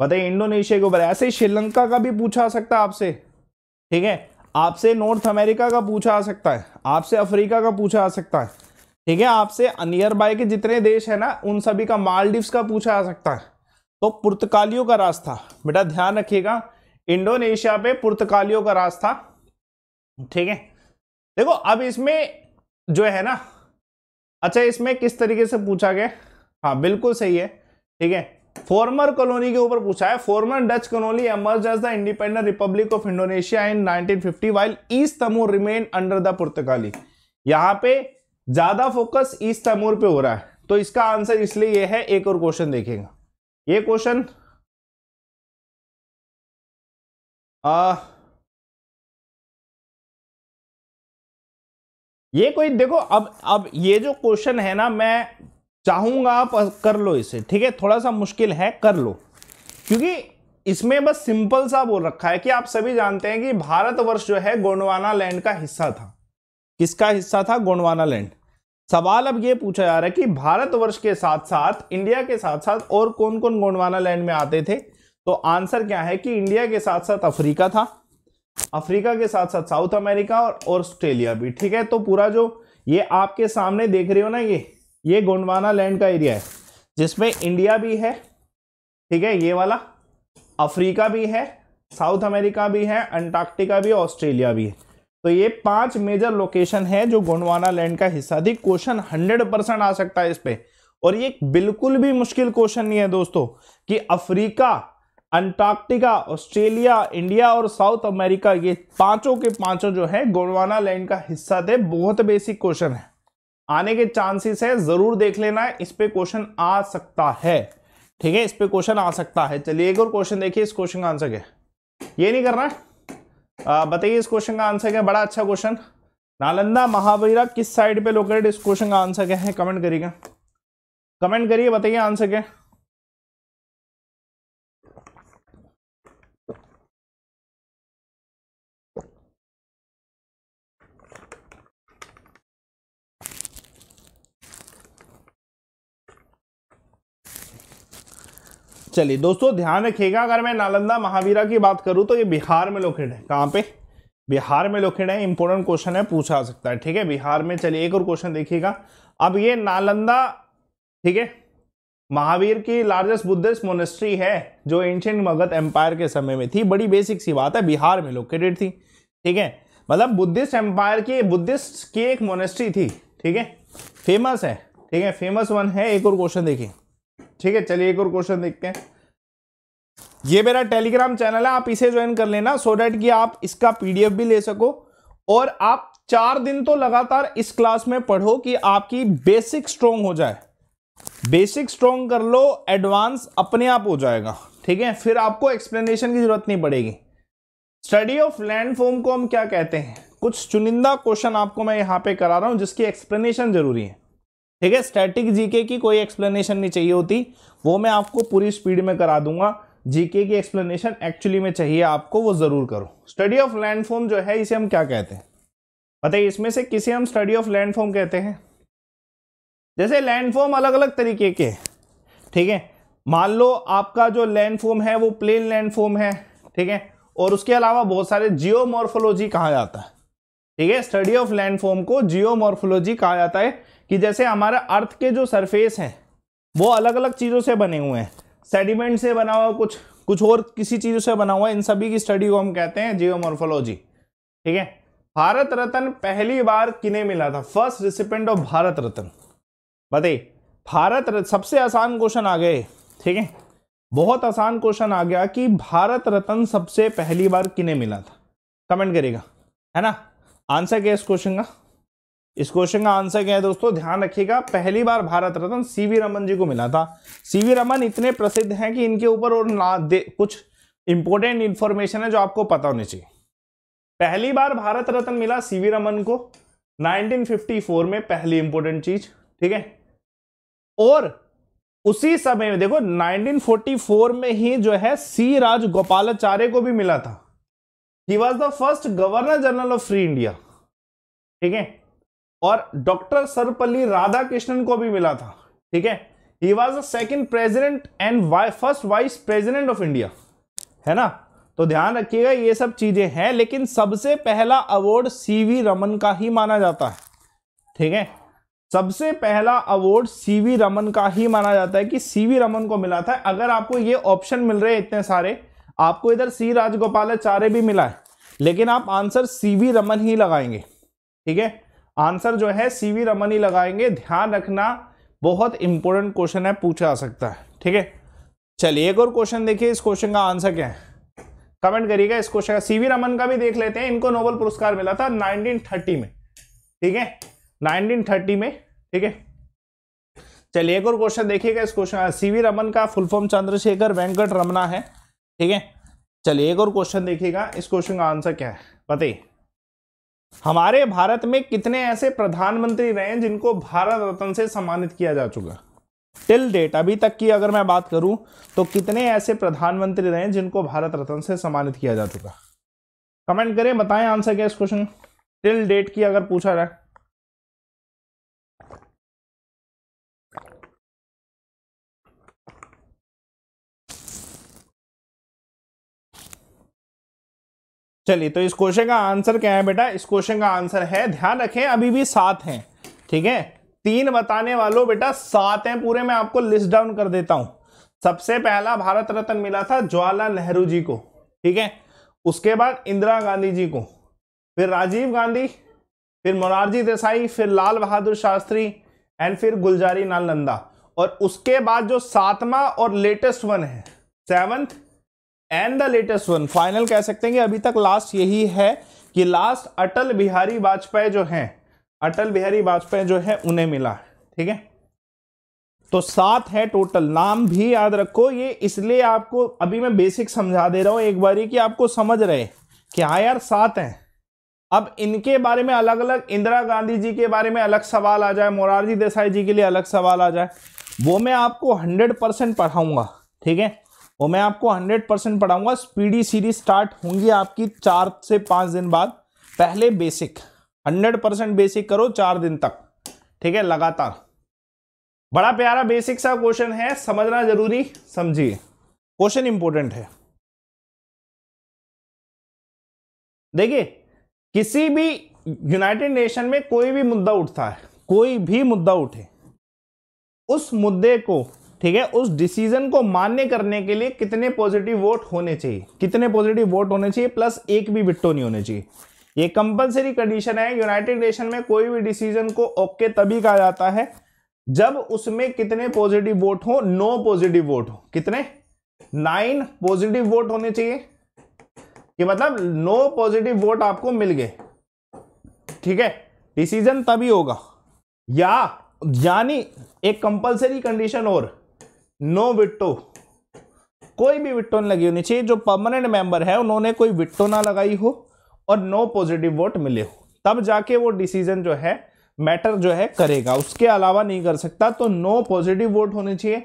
बताइए इंडोनेशिया के ऊपर ऐसे श्रीलंका का भी पूछा सकता है आपसे ठीक है आपसे नॉर्थ अमेरिका का पूछा आ सकता है आपसे अफ्रीका का पूछा आ सकता है ठीक है आपसे नियर बाय के जितने देश है ना उन सभी का मालदीव्स का पूछा आ सकता है तो पुर्तगालियों का रास्ता बेटा ध्यान रखिएगा इंडोनेशिया पे पुर्तगालियों का रास्ता ठीक है देखो अब इसमें जो है ना अच्छा इसमें किस तरीके से पूछा गया हाँ बिल्कुल सही है ठीक है फॉर्मर कॉलोनी के ऊपर पूछा है former Dutch colony emerge as the independent republic of Indonesia in 1950 while East Timor remain under the पुर्तगाली यहां पे ज्यादा फोकस ईस्ट तमोर पे हो रहा है तो इसका आंसर इसलिए यह है एक और क्वेश्चन देखेगा ये क्वेश्चन ये कोई देखो अब अब ये जो क्वेश्चन है ना मैं चाहूंगा आप कर लो इसे ठीक है थोड़ा सा मुश्किल है कर लो क्योंकि इसमें बस सिंपल सा बोल रखा है कि आप सभी जानते हैं कि भारतवर्ष जो है गोंडवाना लैंड का हिस्सा था किसका हिस्सा था गोंडवाना लैंड सवाल अब ये पूछा जा रहा है कि भारतवर्ष के साथ साथ इंडिया के साथ साथ और कौन कौन गोंडवाना लैंड में आते थे तो आंसर क्या है कि इंडिया के साथ साथ अफ्रीका था अफ्रीका के साथ साथ साउथ अमेरिका और ऑस्ट्रेलिया भी ठीक है तो पूरा जो ये आपके सामने देख रहे हो ना ये ये गोंडवाना लैंड का एरिया है जिसमें इंडिया भी है ठीक है ये वाला अफ्रीका भी है साउथ अमेरिका भी है अंटार्कटिका भी ऑस्ट्रेलिया भी है तो ये पांच मेजर लोकेशन है जो गोंडवाना लैंड का हिस्सा थी क्वेश्चन हंड्रेड परसेंट आ सकता है इस पे और ये बिल्कुल भी मुश्किल क्वेश्चन नहीं है दोस्तों कि अफ्रीका अंटार्कटिका ऑस्ट्रेलिया इंडिया और साउथ अमेरिका ये पांचों के पांचों जो है गोंडवाना लैंड का हिस्सा थे बहुत बेसिक क्वेश्चन है आने के चांसेस है जरूर देख लेना है इस पे क्वेश्चन आ सकता है ठीक है इस पे क्वेश्चन आ सकता है चलिए एक और क्वेश्चन देखिए इस क्वेश्चन का आंसर क्या ये नहीं करना बताइए इस क्वेश्चन का आंसर क्या बड़ा अच्छा क्वेश्चन नालंदा महावीरा किस साइड पे लोकेटेड इस क्वेश्चन का आंसर क्या है कमेंट करिएगा कमेंट करिए बताइए आंसर क्या चलिए दोस्तों ध्यान रखिएगा अगर मैं नालंदा महावीरा की बात करूँ तो ये बिहार में लोकेट है कहाँ पे बिहार में लोकेट है इंपॉर्टेंट क्वेश्चन है पूछा सकता है ठीक है बिहार में चलिए एक और क्वेश्चन देखिएगा अब ये नालंदा ठीक है महावीर की लार्जेस्ट बुद्धिस्ट मोनेस्ट्री है जो एंशियंट मगध एम्पायर के समय में थी बड़ी बेसिक सी बात है बिहार में लोकेटेड थी ठीक है मतलब बुद्धिस्ट एम्पायर की बुद्धिस्ट की एक मोनेस्ट्री थी ठीक है फेमस है ठीक है फेमस वन है एक और क्वेश्चन देखिए ठीक है चलिए एक और क्वेश्चन देखते हैं ये मेरा टेलीग्राम चैनल है आप इसे ज्वाइन कर लेना सो डेट कि आप इसका पीडीएफ भी ले सको और आप चार दिन तो लगातार इस क्लास में पढ़ो कि आपकी बेसिक स्ट्रोंग हो जाए बेसिक स्ट्रोंग कर लो एडवांस अपने आप हो जाएगा ठीक है फिर आपको एक्सप्लेनेशन की जरूरत नहीं पड़ेगी स्टडी ऑफ लैंड फॉर्म को हम क्या कहते हैं कुछ चुनिंदा क्वेश्चन आपको मैं यहां पे करा रहा हूं जिसकी एक्सप्लेनेशन जरूरी है ठीक है स्टैटिक जीके की कोई एक्सप्लेनेशन नहीं चाहिए होती वो मैं आपको पूरी स्पीड में करा दूंगा जीके की एक्सप्लेनेशन एक्चुअली में चाहिए आपको वो ज़रूर करो स्टडी ऑफ लैंडफॉर्म जो है इसे हम क्या कहते हैं बताइए इसमें से किसे हम स्टडी ऑफ लैंडफॉर्म कहते हैं जैसे लैंडफॉर्म अलग अलग तरीके के ठीक है मान लो आपका जो लैंडफॉर्म है वो प्लेन लैंडफॉर्म है ठीक है और उसके अलावा बहुत सारे जियोमॉर्फोलॉजी कहा जाता है ठीक है स्टडी ऑफ लैंडफॉर्म को जियोमॉर्फोलॉजी कहा जाता है कि जैसे हमारा अर्थ के जो सरफेस हैं वो अलग अलग चीज़ों से बने हुए हैं सेडिमेंट से बना हुआ कुछ कुछ और किसी चीज़ों से बना हुआ इन सभी की स्टडी को हम कहते हैं जियोमोर्फोलॉजी ठीक है भारत रत्न पहली बार किने मिला था first recipient of Bharat Ratna बताइए भारत रत्न सबसे आसान क्वेश्चन आ गए ठीक है बहुत आसान क्वेश्चन आ गया कि भारत रत्न सबसे पहली बार किने मिला था कमेंट करेगा है ना आंसर क्या इस क्वेश्चन का इस क्वेश्चन का आंसर क्या है दोस्तों ध्यान रखिएगा पहली बार भारत रत्न सीवी रमन जी को मिला था सीवी रमन इतने प्रसिद्ध हैं कि इनके ऊपर और ना दे कुछ इंपॉर्टेंट इंफॉर्मेशन है जो आपको पता होनी चाहिए पहली बार भारत रत्न मिला सीवी रमन को 1954 में पहली इंपॉर्टेंट चीज ठीक है और उसी समय में देखो नाइनटीन में ही जो है सी राज गोपालाचार्य को भी मिला था he was the first governor general of free India ठीक है और डॉक्टर सर्वपल्ली राधाकृष्णन को भी मिला था ठीक है he was a second president and first vice president of India है ना तो ध्यान रखिएगा ये सब चीजें हैं लेकिन सबसे पहला अवार्ड सीवी रमन का ही माना जाता है ठीक है सबसे पहला अवार्ड सीवी रमन का ही माना जाता है कि सीवी रमन को मिला था अगर आपको ये ऑप्शन मिल रहे हैं इतने सारे आपको इधर सी राजगोपालाचार्य भी मिला है लेकिन आप आंसर सीवी रमन ही लगाएंगे ठीक है आंसर जो है सी वी रमन ही लगाएंगे ध्यान रखना बहुत इंपॉर्टेंट क्वेश्चन है पूछा आ सकता है ठीक है चलिए एक और क्वेश्चन देखिए इस क्वेश्चन का आंसर क्या है कमेंट करिएगा इस क्वेश्चन का सीवी रमन का भी देख लेते हैं इनको नोबल पुरस्कार मिला था 1930 में ठीक है 1930 में ठीक है चलिए एक और क्वेश्चन देखिएगा इस क्वेश्चन का सीवी रमन का फुल फॉर्म चंद्रशेखर वेंकट रमना है ठीक है चलिए एक और क्वेश्चन देखिएगा इस क्वेश्चन का आंसर क्या है बताइए हमारे भारत में कितने ऐसे प्रधानमंत्री रहे हैं जिनको भारत रत्न से सम्मानित किया जा चुका टिल डेट अभी तक की अगर मैं बात करूं तो कितने ऐसे प्रधानमंत्री रहे हैं जिनको भारत रत्न से सम्मानित किया जा चुका कमेंट करें बताएं आंसर क्या इस क्वेश्चन टिल डेट की अगर पूछा जाए चलिए तो इस क्वेश्चन का आंसर क्या है बेटा इस क्वेश्चन का आंसर है ध्यान रखें अभी भी सात हैं ठीक है तीन बताने वालों बेटा सात हैं पूरे मैं आपको लिस्ट डाउन कर देता हूं सबसे पहला भारत रत्न मिला था जवाहरलाल नेहरू जी को ठीक है उसके बाद इंदिरा गांधी जी को फिर राजीव गांधी फिर मोरारजी देसाई फिर लाल बहादुर शास्त्री एंड फिर गुलजारी लाल नंदा और उसके बाद जो सातवां और लेटेस्ट वन है seventh and the latest one final कह सकते हैं कि अभी तक लास्ट यही है कि लास्ट अटल बिहारी वाजपेयी जो हैं अटल बिहारी वाजपेयी जो है उन्हें मिला ठीक है तो सात है टोटल नाम भी याद रखो ये इसलिए आपको अभी मैं बेसिक समझा दे रहा हूं एक बार कि आपको समझ रहे कि हाँ यार सात हैं अब इनके बारे में अलग अलग इंदिरा गांधी जी के बारे में अलग सवाल आ जाए मोरारजी देसाई जी के लिए अलग सवाल आ जाए वो मैं आपको हंड्रेड परसेंट पढ़ाऊंगा ठीक है वो मैं आपको 100 परसेंट पढ़ाऊंगा स्पीडी सीरीज स्टार्ट होंगी आपकी चार से पांच दिन बाद पहले बेसिक 100 परसेंट बेसिक करो चार दिन तक ठीक है लगातार बड़ा प्यारा बेसिक सा क्वेश्चन है समझना जरूरी समझिए क्वेश्चन इंपॉर्टेंट है देखिए किसी भी यूनाइटेड नेशन में कोई भी मुद्दा उठता है कोई भी मुद्दा उठे उस मुद्दे को ठीक है उस डिसीजन को मान्य करने के लिए कितने पॉजिटिव वोट होने चाहिए कितने पॉजिटिव वोट होने चाहिए प्लस एक भी बिट्टो नहीं होने चाहिए ये कंपलसरी कंडीशन है यूनाइटेड नेशन में कोई भी डिसीजन को ओके तभी कहा जाता है जब उसमें कितने पॉजिटिव वोट हो नो पॉजिटिव वोट हो कितने नाइन पॉजिटिव वोट होने चाहिए कि मतलब नो पॉजिटिव वोट आपको मिल गए ठीक है डिसीजन तभी होगा या यानी एक कंपलसरी कंडीशन और नो विट्टो कोई भी विट्टो नहीं लगी होनी चाहिए जो परमानेंट मेंबर है उन्होंने कोई विट्टो ना लगाई हो और नो पॉजिटिव वोट मिले हो तब जाके वो डिसीजन जो है मैटर जो है करेगा उसके अलावा नहीं कर सकता तो नो पॉजिटिव वोट होने चाहिए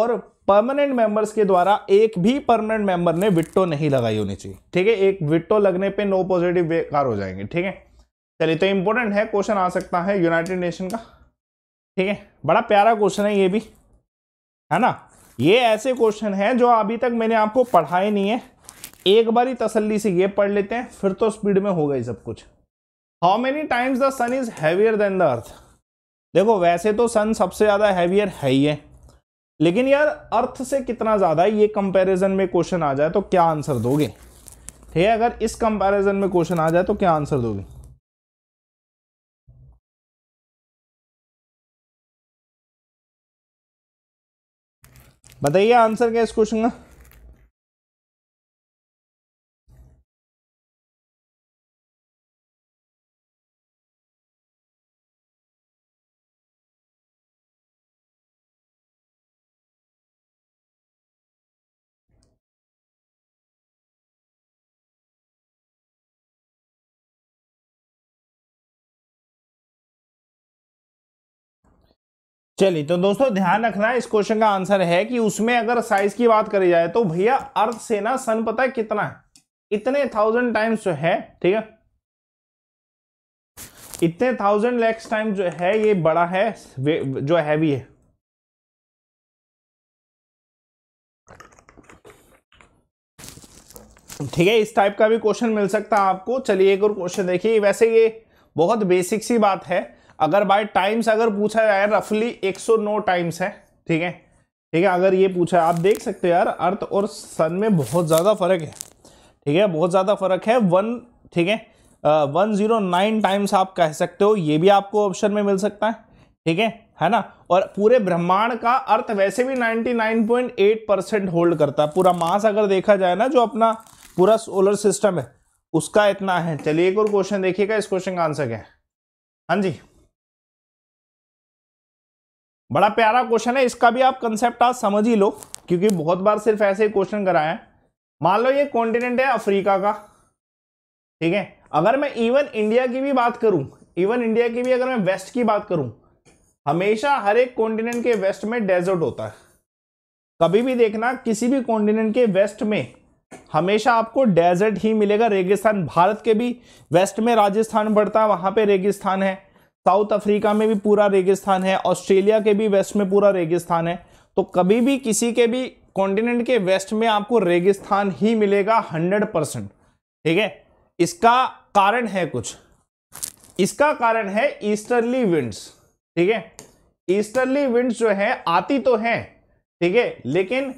और परमानेंट मेंबर्स के द्वारा एक भी परमानेंट मेंबर ने विट्टो नहीं लगाई होनी चाहिए ठीक है एक विट्टो लगने पे नो पॉजिटिव बेकार हो जाएंगे ठीक है चलिए तो इंपॉर्टेंट है क्वेश्चन आ सकता है यूनाइटेड नेशन का ठीक है बड़ा प्यारा क्वेश्चन है ये भी है ना ये ऐसे क्वेश्चन हैं जो अभी तक मैंने आपको पढ़ाए नहीं है एक बार ही तसल्ली से ये पढ़ लेते हैं फिर तो स्पीड में हो गई सब कुछ how many times the sun is heavier than the earth देखो वैसे तो सन सबसे ज़्यादा हैवियर है ही है लेकिन यार अर्थ से कितना ज़्यादा ये कंपैरिजन में क्वेश्चन आ जाए तो क्या आंसर दोगे ठीक है अगर इस कंपैरिजन में क्वेश्चन आ जाए तो क्या आंसर दोगे बताइए आंसर क्या इस क्वेश्चन का चलिए तो दोस्तों ध्यान रखना इस क्वेश्चन का आंसर है कि उसमें अगर साइज की बात करी जाए तो भैया अर्थ सेना सन पता है कितना है इतने थाउजेंड टाइम्स जो है ठीक है इतने थाउजेंड लैक्स टाइम जो है ये बड़ा है जो हैवी है ठीक है इस टाइप का भी क्वेश्चन मिल सकता है आपको चलिए एक और क्वेश्चन देखिए वैसे ये बहुत बेसिक सी बात है अगर बाय टाइम्स अगर पूछा जाए रफली 109 टाइम्स है ठीक है ठीक है अगर ये पूछा है आप देख सकते हो यार अर्थ और सन में बहुत ज़्यादा फर्क है ठीक है बहुत ज़्यादा फर्क है वन ठीक है वन जीरो नाइन टाइम्स आप कह सकते हो ये भी आपको ऑप्शन में मिल सकता है ठीक है है ना और पूरे ब्रह्मांड का अर्थ वैसे भी 99.8 परसेंट होल्ड करता है पूरा मास अगर देखा जाए ना जो अपना पूरा सोलर सिस्टम है उसका इतना है चलिए एक और क्वेश्चन देखिएगा इस क्वेश्चन का आंसर क्या है हाँ जी बड़ा प्यारा क्वेश्चन है इसका भी आप कंसेप्ट आज समझ ही लो क्योंकि बहुत बार सिर्फ ऐसे ही क्वेश्चन कराए हैं मान लो ये कॉन्टिनेंट है अफ्रीका का ठीक है अगर मैं इवन इंडिया की भी बात करूं इवन इंडिया की भी अगर मैं वेस्ट की बात करूं हमेशा हर एक कॉन्टिनेंट के वेस्ट में डेजर्ट होता है कभी भी देखना किसी भी कॉन्टिनेंट के वेस्ट में हमेशा आपको डेजर्ट ही मिलेगा रेगिस्तान भारत के भी वेस्ट में राजस्थान बढ़ता है वहां पर रेगिस्तान है साउथ अफ्रीका में भी पूरा रेगिस्तान है ऑस्ट्रेलिया के भी वेस्ट में पूरा रेगिस्तान है तो कभी भी किसी के भी कॉन्टिनेंट के वेस्ट में आपको रेगिस्तान ही मिलेगा हंड्रेड परसेंट ठीक है इसका कारण है कुछ इसका कारण है ईस्टर्ली विंड्स ठीक है ईस्टर्ली विंड्स जो है आती तो है ठीक है लेकिन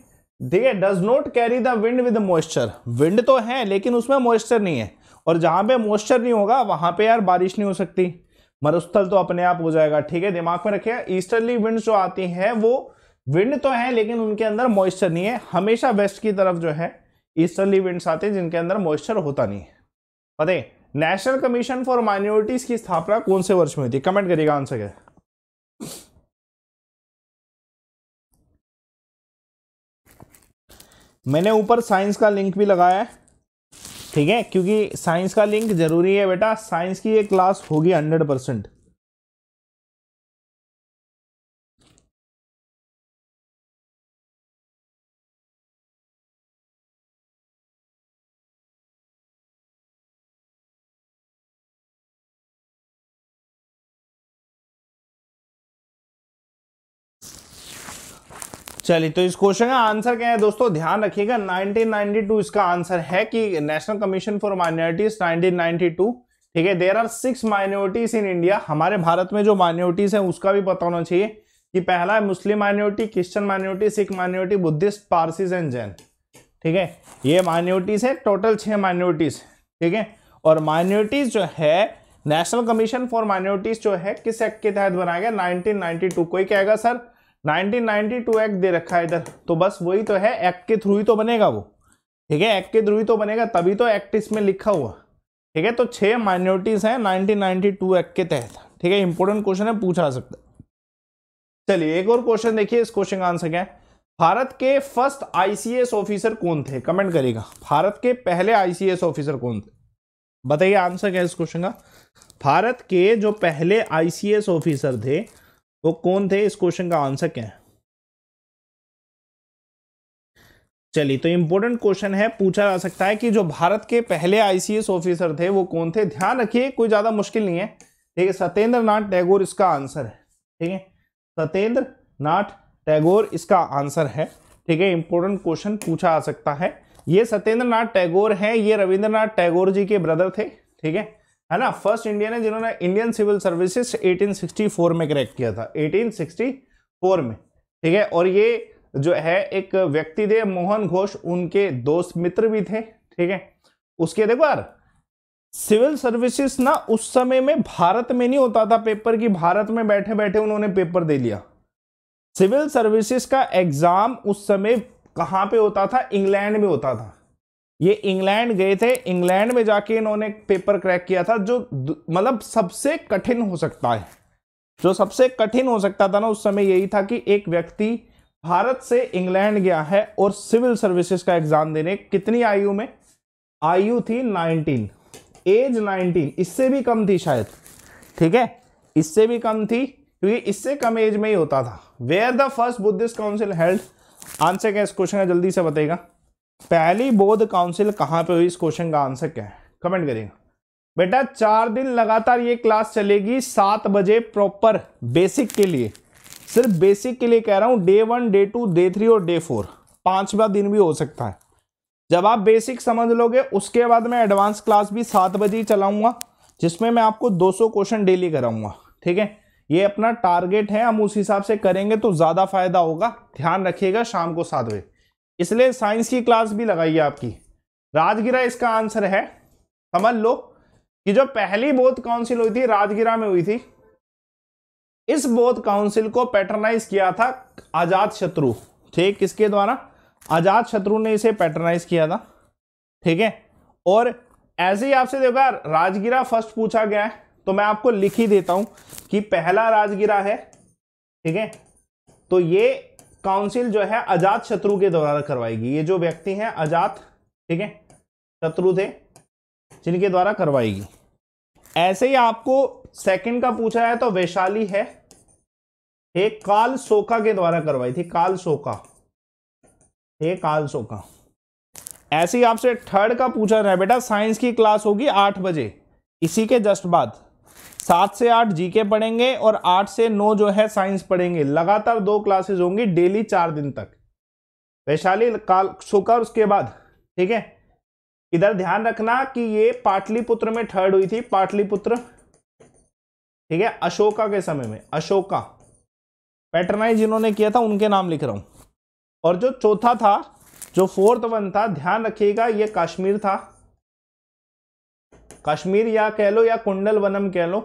ठीक है does not carry the wind with moisture wind तो है लेकिन उसमें मॉइस्चर नहीं है और जहां पे मॉइस्चर नहीं होगा वहां पे यार बारिश नहीं हो सकती मरुस्थल तो अपने आप हो जाएगा ठीक है दिमाग में रखिए ईस्टर्ली विंड जो आती हैं वो विंड तो है लेकिन उनके अंदर मॉइस्चर नहीं है हमेशा वेस्ट की तरफ जो है ईस्टर्ली विंड्स आते हैं जिनके अंदर मॉइस्चर होता नहीं है पता नेशनल कमीशन फॉर माइनॉरिटीज की स्थापना कौन से वर्ष में हुई थी कमेंट करिएगा आंसर क्या मैंने ऊपर साइंस का लिंक भी लगाया है ठीक है क्योंकि साइंस का लिंक जरूरी है बेटा साइंस की ये क्लास होगी हंड्रेड परसेंट चलिए तो इस क्वेश्चन का आंसर क्या है दोस्तों ध्यान रखिएगा 1992 इसका आंसर है कि नेशनल कमीशन फॉर माइनॉरिटीज 1992 ठीक है there are six minorities in India हमारे भारत में जो माइनॉरिटीज हैं उसका भी पता होना चाहिए कि पहला है Muslim minority Christian minority Sikh minority Buddhist Parsis and Jain ठीक है ये माइनॉरिटीज है टोटल छः माइनॉरिटीज ठीक है और माइनॉरिटीज जो है नेशनल कमीशन फॉर माइनॉरिटीज जो है किस एक्ट के तहत बनाया गया नाइनटीन कोई कहेगा सर 1992 एक्ट दे रखा है इधर तो बस वही तो है एक्ट के थ्रू ही तो बनेगा वो ठीक है एक्ट के थ्रू ही तो बनेगा तभी तो एक्ट इसमें लिखा हुआ ठीक है तो छह माइनॉरिटीज हैं 1992 एक्ट के तहत ठीक है इंपॉर्टेंट क्वेश्चन है पूछा सकता चलिए एक और क्वेश्चन देखिए इस क्वेश्चन का आंसर क्या है भारत के फर्स्ट आई ऑफिसर कौन थे कमेंट करेगा भारत के पहले आईसीएस ऑफिसर कौन थे बताइए आंसर क्या है इस क्वेश्चन का भारत के जो पहले आई ऑफिसर थे वो कौन थे इस क्वेश्चन का आंसर क्या है चलिए तो इंपॉर्टेंट क्वेश्चन है पूछा जा सकता है कि जो भारत के पहले आईसीएस ऑफिसर थे वो कौन थे ध्यान रखिए कोई ज्यादा मुश्किल नहीं है ठीक है सत्येंद्र नाथ टैगोर इसका आंसर है ठीक है सत्येंद्र नाथ टैगोर इसका आंसर है ठीक है इंपॉर्टेंट क्वेश्चन पूछा जा सकता है ये सत्येंद्र नाथ टैगोर है ये रविंद्रनाथ टैगोर जी के ब्रदर थे ठीक है है ना फर्स्ट इंडियन है जिन्होंने इंडियन सिविल सर्विसेज 1864 में क्रैक किया था 1864 में ठीक है और ये जो है एक व्यक्ति थे मोहन घोष उनके दोस्त मित्र भी थे ठीक है उसके देखो यार सिविल सर्विसेज ना उस समय में भारत में नहीं होता था पेपर की भारत में बैठे बैठे उन्होंने पेपर दे लिया सिविल सर्विसेज का एग्जाम उस समय कहाँ पे होता था इंग्लैंड में होता था ये इंग्लैंड गए थे इंग्लैंड में जाके इन्होंने पेपर क्रैक किया था जो मतलब सबसे कठिन हो सकता है जो सबसे कठिन हो सकता था ना उस समय यही था कि एक व्यक्ति भारत से इंग्लैंड गया है और सिविल सर्विसेज का एग्जाम देने कितनी आयु में आयु थी 19 एज 19 इससे भी कम थी शायद ठीक है इससे भी कम थी क्योंकि इससे कम एज में ही होता था where the first Buddhist council held answer क्या इस क्वेश्चन है जल्दी से बताएगा पहली बौद्ध काउंसिल कहाँ पे हुई इस क्वेश्चन का आंसर क्या है कमेंट करिएगा बेटा चार दिन लगातार ये क्लास चलेगी सात बजे प्रॉपर बेसिक के लिए सिर्फ बेसिक के लिए कह रहा हूँ day one day two day three और डे फोर पांचवा दिन भी हो सकता है जब आप बेसिक समझ लोगे उसके बाद मैं एडवांस क्लास भी सात बजे ही चलाऊंगा जिसमें मैं आपको 200 क्वेश्चन डेली कराऊंगा ठीक है ये अपना टारगेट है हम उस हिसाब से करेंगे तो ज़्यादा फायदा होगा ध्यान रखिएगा शाम को सात बजे इसलिए साइंस की क्लास भी लगाई है आपकी राजगिरा इसका आंसर है समझ लो कि जो पहली बोध काउंसिल हुई थी राजगिरा में हुई थी इस बोध काउंसिल को पैटर्नाइज किया था आजाद शत्रु ठीक किसके द्वारा आजाद शत्रु ने इसे पैटर्नाइज किया था ठीक है और ऐसे ही आपसे देखा राजगिरा फर्स्ट पूछा गया है तो मैं आपको लिख ही देता हूं कि पहला राजगिरा है ठीक है तो ये काउंसिल जो है अजात शत्रु के द्वारा करवाएगी ये जो व्यक्ति हैं अजात ठीक है शत्रु थे जिनके द्वारा करवाएगी ऐसे ही आपको सेकंड का पूछा है तो वैशाली है एक काल सोका के द्वारा करवाई थी काल सोका एक काल सोका ऐसे ही आपसे थर्ड का पूछा रहा है बेटा साइंस की क्लास होगी आठ बजे इसी के जस्ट बाद सात से आठ जीके पढ़ेंगे और आठ से नौ जो है साइंस पढ़ेंगे लगातार दो क्लासेज होंगी डेली चार दिन तक वैशाली काल शुक्र उसके बाद ठीक है इधर ध्यान रखना कि ये पाटलिपुत्र में थर्ड हुई थी पाटलिपुत्र ठीक है अशोका के समय में अशोका पैटर्नाइज जिन्होंने किया था उनके नाम लिख रहा हूं और जो चौथा था जो फोर्थ वन था ध्यान रखिएगा ये कश्मीर था कश्मीर या कह लो या कुंडल वनम कह लो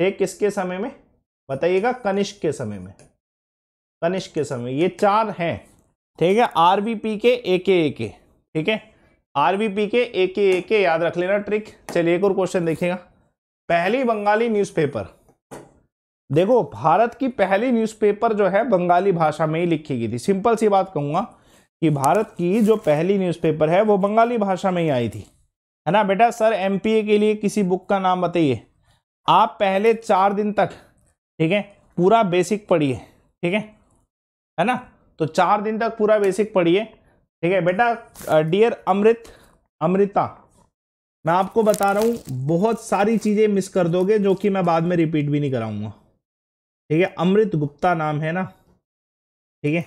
ये किसके समय में बताइएगा कनिष्क के समय में कनिष्क के समय ये चार हैं ठीक है आर पी के ए के ए के ठीक है आर पी के ए के ए के याद रख लेना ट्रिक चलिए एक और क्वेश्चन देखिएगा पहली बंगाली न्यूज़पेपर देखो भारत की पहली न्यूज़पेपर जो है बंगाली भाषा में ही लिखी गई थी सिंपल सी बात कहूँगा कि भारत की जो पहली न्यूज़पेपर है वो बंगाली भाषा में ही आई थी है ना बेटा सर एम के लिए किसी बुक का नाम बताइए आप पहले चार दिन तक ठीक है पूरा बेसिक पढ़िए ठीक है है ना तो चार दिन तक पूरा बेसिक पढ़िए ठीक है बेटा डियर अमृत अमृता मैं आपको बता रहा हूँ बहुत सारी चीज़ें मिस कर दोगे जो कि मैं बाद में रिपीट भी नहीं कराऊंगा ठीक है अमृत गुप्ता नाम है ना ठीक है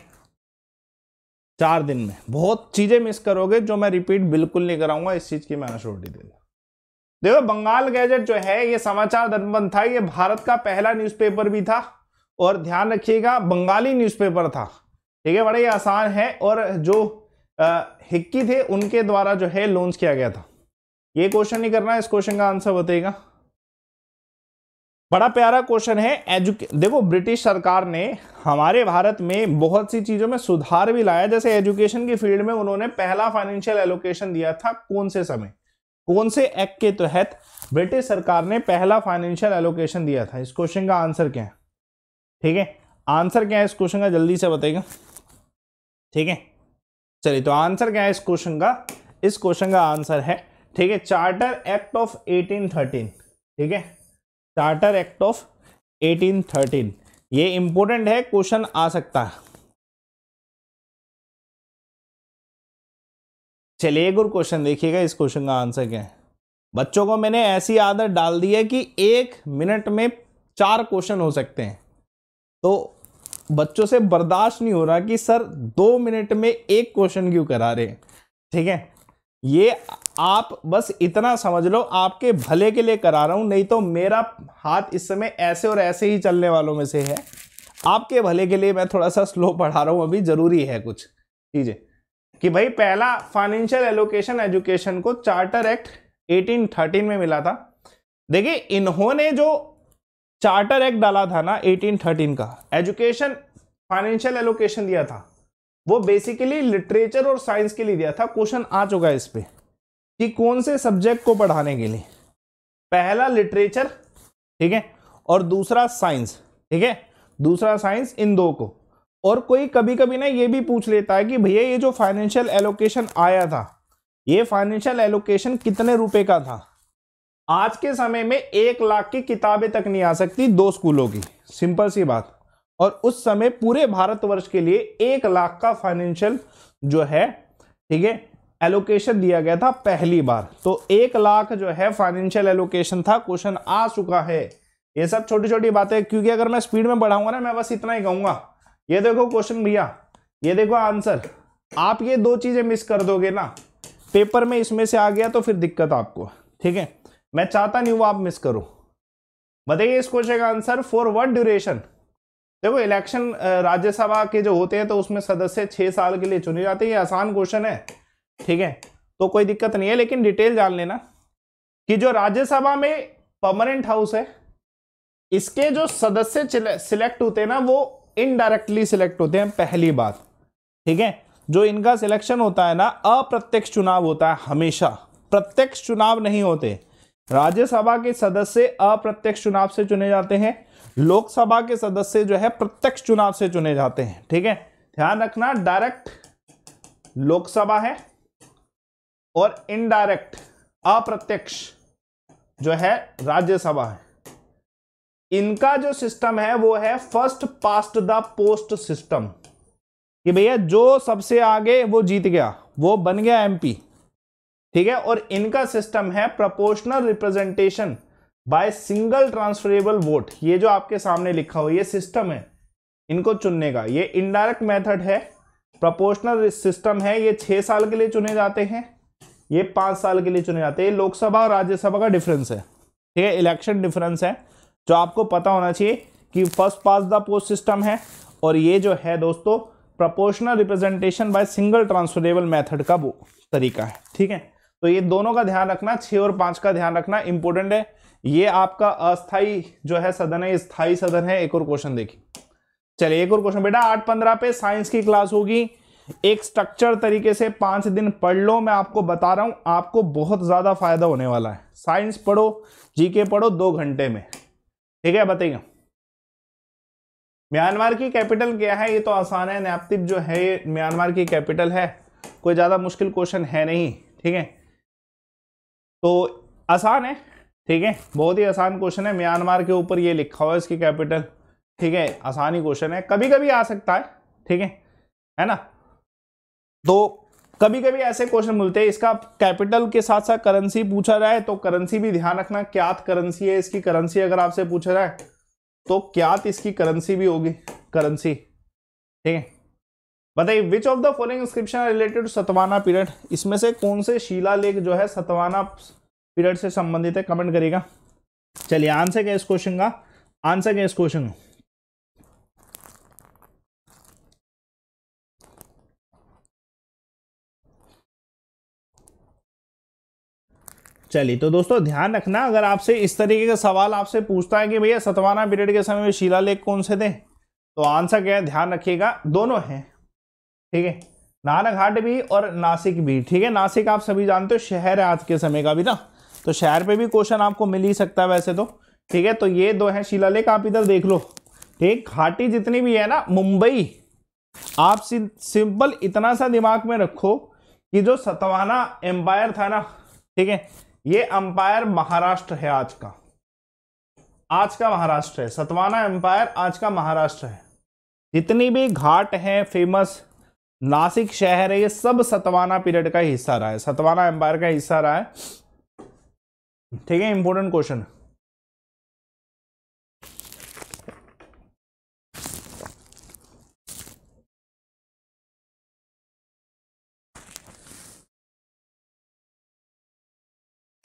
चार दिन में बहुत चीज़ें मिस करोगे जो मैं रिपीट बिल्कुल नहीं कराऊंगा इस चीज़ की मैं अशोरिटी दे देखो बंगाल गैजेट जो है ये समाचार दर्पण था ये भारत का पहला न्यूज़पेपर भी था और ध्यान रखिएगा बंगाली न्यूज़पेपर था ठीक है बड़े ही आसान है और जो आ, हिक्की थे उनके द्वारा जो है लॉन्च किया गया था ये क्वेश्चन नहीं करना इस क्वेश्चन का आंसर बताएगा बड़ा प्यारा क्वेश्चन है एजुके देखो ब्रिटिश सरकार ने हमारे भारत में बहुत सी चीज़ों में सुधार भी लाया जैसे एजुकेशन की फील्ड में उन्होंने पहला फाइनेंशियल एलोकेशन दिया था कौन से समय कौन से एक्ट के तहत ब्रिटिश सरकार ने पहला फाइनेंशियल एलोकेशन दिया था इस क्वेश्चन का आंसर क्या है ठीक है आंसर क्या है इस क्वेश्चन का जल्दी से बताइएगा ठीक है चलिए तो आंसर क्या है इस क्वेश्चन का इस क्वेश्चन का आंसर है ठीक है चार्टर एक्ट ऑफ 1813 ठीक है चार्टर एक्ट ऑफ 1813 ये इंपॉर्टेंट है क्वेश्चन आ सकता है चलिए एक और क्वेश्चन देखिएगा इस क्वेश्चन का आंसर क्या है बच्चों को मैंने ऐसी आदत डाल दी है कि एक मिनट में चार क्वेश्चन हो सकते हैं तो बच्चों से बर्दाश्त नहीं हो रहा कि सर दो मिनट में एक क्वेश्चन क्यों करा रहे हैं ठीक है ये आप बस इतना समझ लो आपके भले के लिए करा रहा हूँ नहीं तो मेरा हाथ इस समय ऐसे और ऐसे ही चलने वालों में से है आपके भले के लिए मैं थोड़ा सा स्लो पढ़ा रहा हूँ अभी ज़रूरी है कुछ चीज़ें कि भाई पहला फाइनेंशियल एलोकेशन एजुकेशन को चार्टर एक्ट 1813 में मिला था देखिए इन्होंने जो चार्टर एक्ट डाला था ना 1813 का एजुकेशन फाइनेंशियल एलोकेशन दिया था वो बेसिकली लिटरेचर और साइंस के लिए दिया था क्वेश्चन आ चुका है इस पर कि कौन से सब्जेक्ट को पढ़ाने के लिए पहला लिटरेचर ठीक है और दूसरा साइंस ठीक है दूसरा साइंस इन दो को और कोई कभी कभी ना ये भी पूछ लेता है कि भैया ये जो फाइनेंशियल एलोकेशन आया था ये फाइनेंशियल एलोकेशन कितने रुपए का था आज के समय में एक लाख की किताबें तक नहीं आ सकती दो स्कूलों की सिंपल सी बात और उस समय पूरे भारतवर्ष के लिए एक लाख का फाइनेंशियल जो है ठीक है एलोकेशन दिया गया था पहली बार तो एक लाख जो है फाइनेंशियल एलोकेशन था क्वेश्चन आ चुका है ये सब छोटी छोटी बातें क्योंकि अगर मैं स्पीड में बढ़ाऊंगा ना मैं बस इतना ही कहूंगा ये देखो क्वेश्चन भैया ये देखो आंसर आप ये दो चीजें मिस कर दोगे ना पेपर में इसमें से आ गया तो फिर दिक्कत आपको ठीक है मैं चाहता नहीं हूं आप मिस करो बताइए इस क्वेश्चन का आंसर फॉर वट ड्यूरेशन देखो इलेक्शन राज्यसभा के जो होते हैं तो उसमें सदस्य छः साल के लिए चुने जाते हैं ये आसान क्वेश्चन है ठीक है तो कोई दिक्कत नहीं है लेकिन डिटेल जान लेना कि जो राज्यसभा में परमानेंट हाउस है इसके जो सदस्य सिलेक्ट होते हैं ना वो इनडायरेक्टली सिलेक्ट होते हैं पहली बात ठीक है जो इनका सिलेक्शन होता है ना अप्रत्यक्ष चुनाव होता है हमेशा प्रत्यक्ष चुनाव नहीं होते राज्यसभा के सदस्य अप्रत्यक्ष चुनाव से चुने जाते हैं लोकसभा के सदस्य जो है प्रत्यक्ष चुनाव से चुने जाते हैं ठीक है ध्यान रखना डायरेक्ट लोकसभा है और इनडायरेक्ट अप्रत्यक्ष जो है राज्यसभा है इनका जो सिस्टम है वो है first past the post system कि भैया जो सबसे आगे वो जीत गया वो बन गया एमपी ठीक है और इनका सिस्टम है proportional representation by single transferable vote ये जो आपके सामने लिखा हुआ ये सिस्टम है इनको चुनने का ये इनडायरेक्ट मेथड है प्रोपोर्शनल सिस्टम है ये छः साल के लिए चुने जाते हैं ये पाँच साल के लिए चुने जाते हैं ये लोकसभा और राज्यसभा का डिफरेंस है ठीक है इलेक्शन डिफरेंस है जो आपको पता होना चाहिए कि first past the post system है और ये जो है दोस्तों proportional representation by single transferable method का वो तरीका है ठीक है तो ये दोनों का ध्यान रखना छः और पाँच का ध्यान रखना इंपॉर्टेंट है ये आपका अस्थाई जो है सदन है स्थायी सदन है एक और क्वेश्चन देखिए चलिए एक और क्वेश्चन बेटा आठ पंद्रह पे साइंस की क्लास होगी एक स्ट्रक्चर तरीके से पांच दिन पढ़ लो मैं आपको बता रहा हूं आपको बहुत ज्यादा फायदा होने वाला है साइंस पढ़ो जीके पढ़ो दो घंटे में ठीक है बताइए म्यांमार की कैपिटल क्या है ये तो आसान है नैप्तिक जो है ये म्यांमार की कैपिटल है कोई ज़्यादा मुश्किल क्वेश्चन है नहीं ठीक है तो आसान है ठीक है बहुत ही आसान क्वेश्चन है म्यांमार के ऊपर ये लिखा हुआ इसकी कैपिटल ठीक है आसानी क्वेश्चन है कभी कभी आ सकता है ठीक है है ना तो कभी कभी ऐसे क्वेश्चन मिलते हैं इसका कैपिटल के साथ साथ करेंसी पूछा जाए तो करेंसी भी ध्यान रखना क्या करेंसी है इसकी करेंसी अगर आपसे पूछा जाए तो क्या इसकी करेंसी भी होगी करेंसी ठीक है बताइए which of the following inscription related Satavahana period इसमें से कौन से शिला जो है सतवाना पीरियड से संबंधित है कमेंट करिएगा चलिए आंसर क्या इस क्वेश्चन का आंसर क्या इस क्वेश्चन चलिए तो दोस्तों ध्यान रखना अगर आपसे इस तरीके का सवाल आपसे पूछता है कि भैया सतवाना पीरियड के समय में शिलालेख कौन से थे तो आंसर क्या है ध्यान रखिएगा दोनों हैं ठीक है नाना घाट भी और नासिक भी ठीक है नासिक आप सभी जानते हो शहर है आज के समय का भी ना तो शहर पे भी क्वेश्चन आपको मिल ही सकता है वैसे तो ठीक है तो ये दो है शिलालेख आप इधर देख लो ठीक घाटी जितनी भी है ना मुंबई आप सिंपल इतना सा दिमाग में रखो कि जो सतवाना एम्पायर था ना ठीक है ये अंपायर महाराष्ट्र है आज का आज का महाराष्ट्र है सतवाना एम्पायर आज का महाराष्ट्र है जितनी भी घाट है फेमस नासिक शहर है ये सब सतवाना पीरियड का हिस्सा रहा है सतवाना एम्पायर का हिस्सा रहा है ठीक है इंपॉर्टेंट क्वेश्चन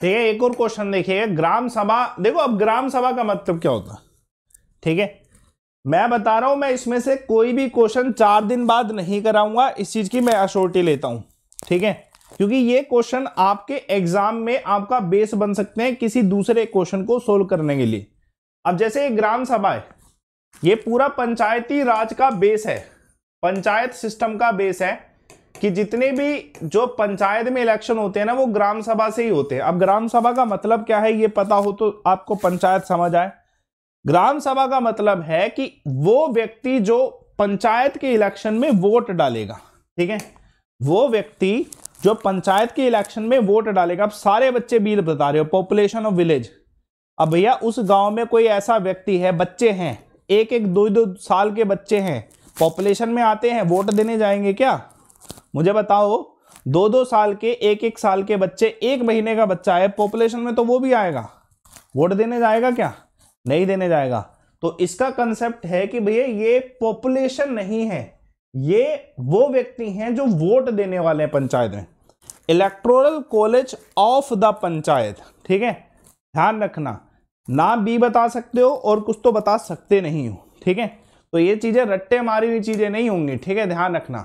ठीक है एक और क्वेश्चन देखिएगा ग्राम सभा देखो अब ग्राम सभा का मतलब क्या होता ठीक है मैं बता रहा हूं मैं इसमें से कोई भी क्वेश्चन चार दिन बाद नहीं कराऊंगा इस चीज की मैं अशोरिटी लेता हूं ठीक है क्योंकि ये क्वेश्चन आपके एग्जाम में आपका बेस बन सकते हैं किसी दूसरे क्वेश्चन को सोल्व करने के लिए अब जैसे ग्राम सभा है ये पूरा पंचायती राज का बेस है पंचायत सिस्टम का बेस है कि जितने भी जो पंचायत में इलेक्शन होते हैं ना वो ग्राम सभा से ही होते हैं अब ग्राम सभा का मतलब क्या है ये पता हो तो आपको पंचायत समझ आए ग्राम सभा का मतलब है कि वो व्यक्ति जो पंचायत के इलेक्शन में वोट डालेगा ठीक है वो व्यक्ति जो पंचायत के इलेक्शन में वोट डालेगा अब सारे बच्चे बीर बता रहे हो पॉपुलेशन ऑफ विलेज अब भैया उस गांव में कोई ऐसा व्यक्ति है बच्चे हैं एक एक दो दो साल के बच्चे हैं पॉपुलेशन में आते हैं वोट देने जाएंगे क्या मुझे बताओ दो दो साल के एक एक साल के बच्चे एक महीने का बच्चा है पॉपुलेशन में तो वो भी आएगा वोट देने जाएगा क्या नहीं देने जाएगा तो इसका कंसेप्ट है कि भैया ये पॉपुलेशन नहीं है ये वो व्यक्ति हैं जो वोट देने वाले हैं पंचायत में electoral college of the panchayat ठीक है ध्यान रखना ना बी बता सकते हो और कुछ तो बता सकते नहीं हो ठीक है तो ये चीज़ें रट्टे मारी हुई चीज़ें नहीं होंगी ठीक है ध्यान रखना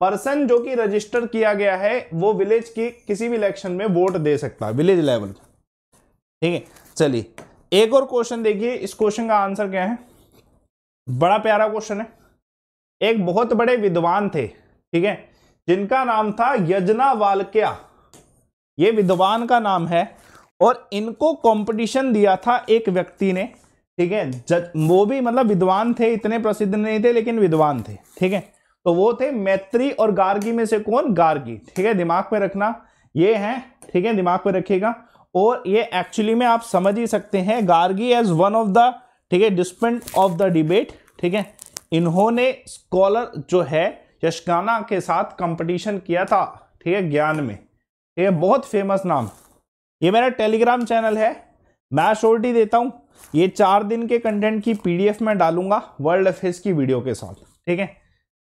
पर्सन जो कि रजिस्टर किया गया है वो विलेज की किसी भी इलेक्शन में वोट दे सकता है विलेज लेवल ठीक है चलिए एक और क्वेश्चन देखिए इस क्वेश्चन का आंसर क्या है बड़ा प्यारा क्वेश्चन है एक बहुत बड़े विद्वान थे ठीक है जिनका नाम था यजना वालक्या ये विद्वान का नाम है और इनको कंपटीशन दिया था एक व्यक्ति ने ठीक है वो भी मतलब विद्वान थे इतने प्रसिद्ध नहीं थे लेकिन विद्वान थे ठीक है तो वो थे मैत्री और गार्गी में से कौन गार्गी ठीक है दिमाग में रखना ये है ठीक है दिमाग में रखिएगा और ये एक्चुअली में आप समझ ही सकते हैं Gargi as one of the ठीक है डिस्पेंट ऑफ द डिबेट ठीक है इन्होंने स्कॉलर जो है यशगाना के साथ कंपटीशन किया था ठीक है ज्ञान में ठीक है बहुत फेमस नाम ये मेरा टेलीग्राम चैनल है मैं शोर्टी देता हूँ ये चार दिन के कंटेंट की पीडीएफ में डालूंगा वर्ल्ड अफेयर्स की वीडियो के साथ ठीक है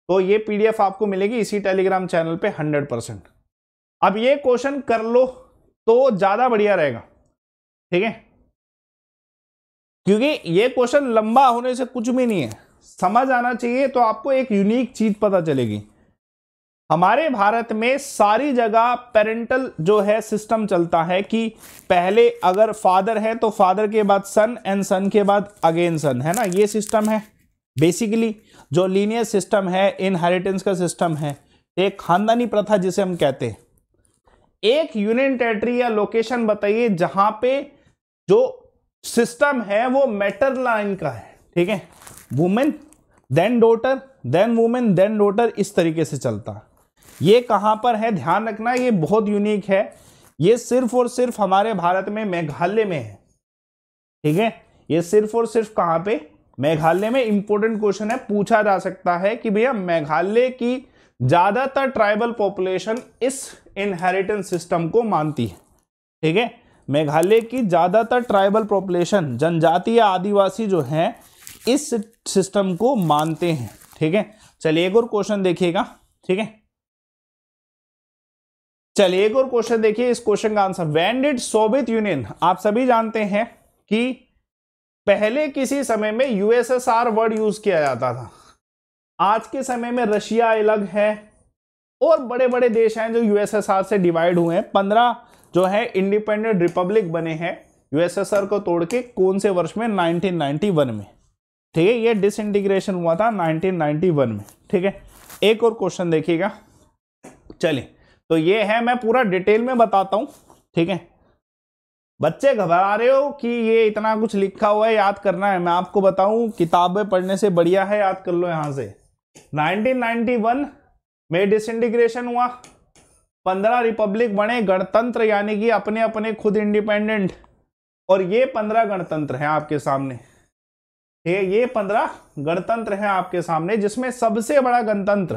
तो ये पीडीएफ आपको मिलेगी इसी टेलीग्राम चैनल पे 100 परसेंट अब ये क्वेश्चन कर लो तो ज़्यादा बढ़िया रहेगा ठीक है क्योंकि ये क्वेश्चन लंबा होने से कुछ भी नहीं है समझ आना चाहिए तो आपको एक यूनिक चीज पता चलेगी हमारे भारत में सारी जगह पेरेंटल जो है सिस्टम चलता है कि पहले अगर फादर है तो फादर के बाद सन एंड सन के बाद अगेन सन है ना ये सिस्टम है बेसिकली जो लीनियर सिस्टम है इनहेरिटेंस का सिस्टम है एक खानदानी प्रथा जिसे हम कहते हैं एक यूनियन टेरिटरी या लोकेशन बताइए जहां पे जो सिस्टम है वो मेटर लाइन का है ठीक है women then daughter then women then daughter इस तरीके से चलता ये कहाँ पर है ध्यान रखना ये बहुत यूनिक है ये सिर्फ और सिर्फ हमारे भारत में मेघालय में है ठीक है ये सिर्फ और सिर्फ कहाँ पे मेघालय में इंपॉर्टेंट क्वेश्चन है पूछा जा सकता है कि भैया मेघालय की ज़्यादातर ट्राइबल पॉपुलेशन इस इनहेरिटेंस सिस्टम को मानती है ठीक है मेघालय की ज़्यादातर ट्राइबल पॉपुलेशन जनजातीय आदिवासी जो हैं इस सिस्टम को मानते हैं ठीक है चलिए एक और क्वेश्चन देखिएगा ठीक है चलिए एक और क्वेश्चन देखिए इस क्वेश्चन का answer when did Soviet Union आप सभी जानते हैं कि पहले किसी समय में यूएसएसआर वर्ड यूज किया जाता था आज के समय में रशिया अलग है और बड़े बड़े देश हैं जो यूएसएसआर से डिवाइड हुए हैं पंद्रह जो है इंडिपेंडेंट रिपब्लिक बने हैं यूएसएसआर को तोड़ के कौन से वर्ष में 1991 में ठीक है ये डिसइंटीग्रेशन हुआ था 1991 में ठीक है एक और क्वेश्चन देखिएगा चलिए तो ये है मैं पूरा डिटेल में बताता हूं ठीक है बच्चे घबरा रहे हो कि ये इतना कुछ लिखा हुआ है याद करना है मैं आपको बताऊं किताबें पढ़ने से बढ़िया है याद कर लो यहां से 1991 में डिसइंटीग्रेशन हुआ पंद्रह रिपब्लिक बने गणतंत्र यानी कि अपने अपने खुद इंडिपेंडेंट और ये पंद्रह गणतंत्र हैं आपके सामने ठीक है ये पंद्रह गणतंत्र हैं आपके सामने जिसमें सबसे बड़ा गणतंत्र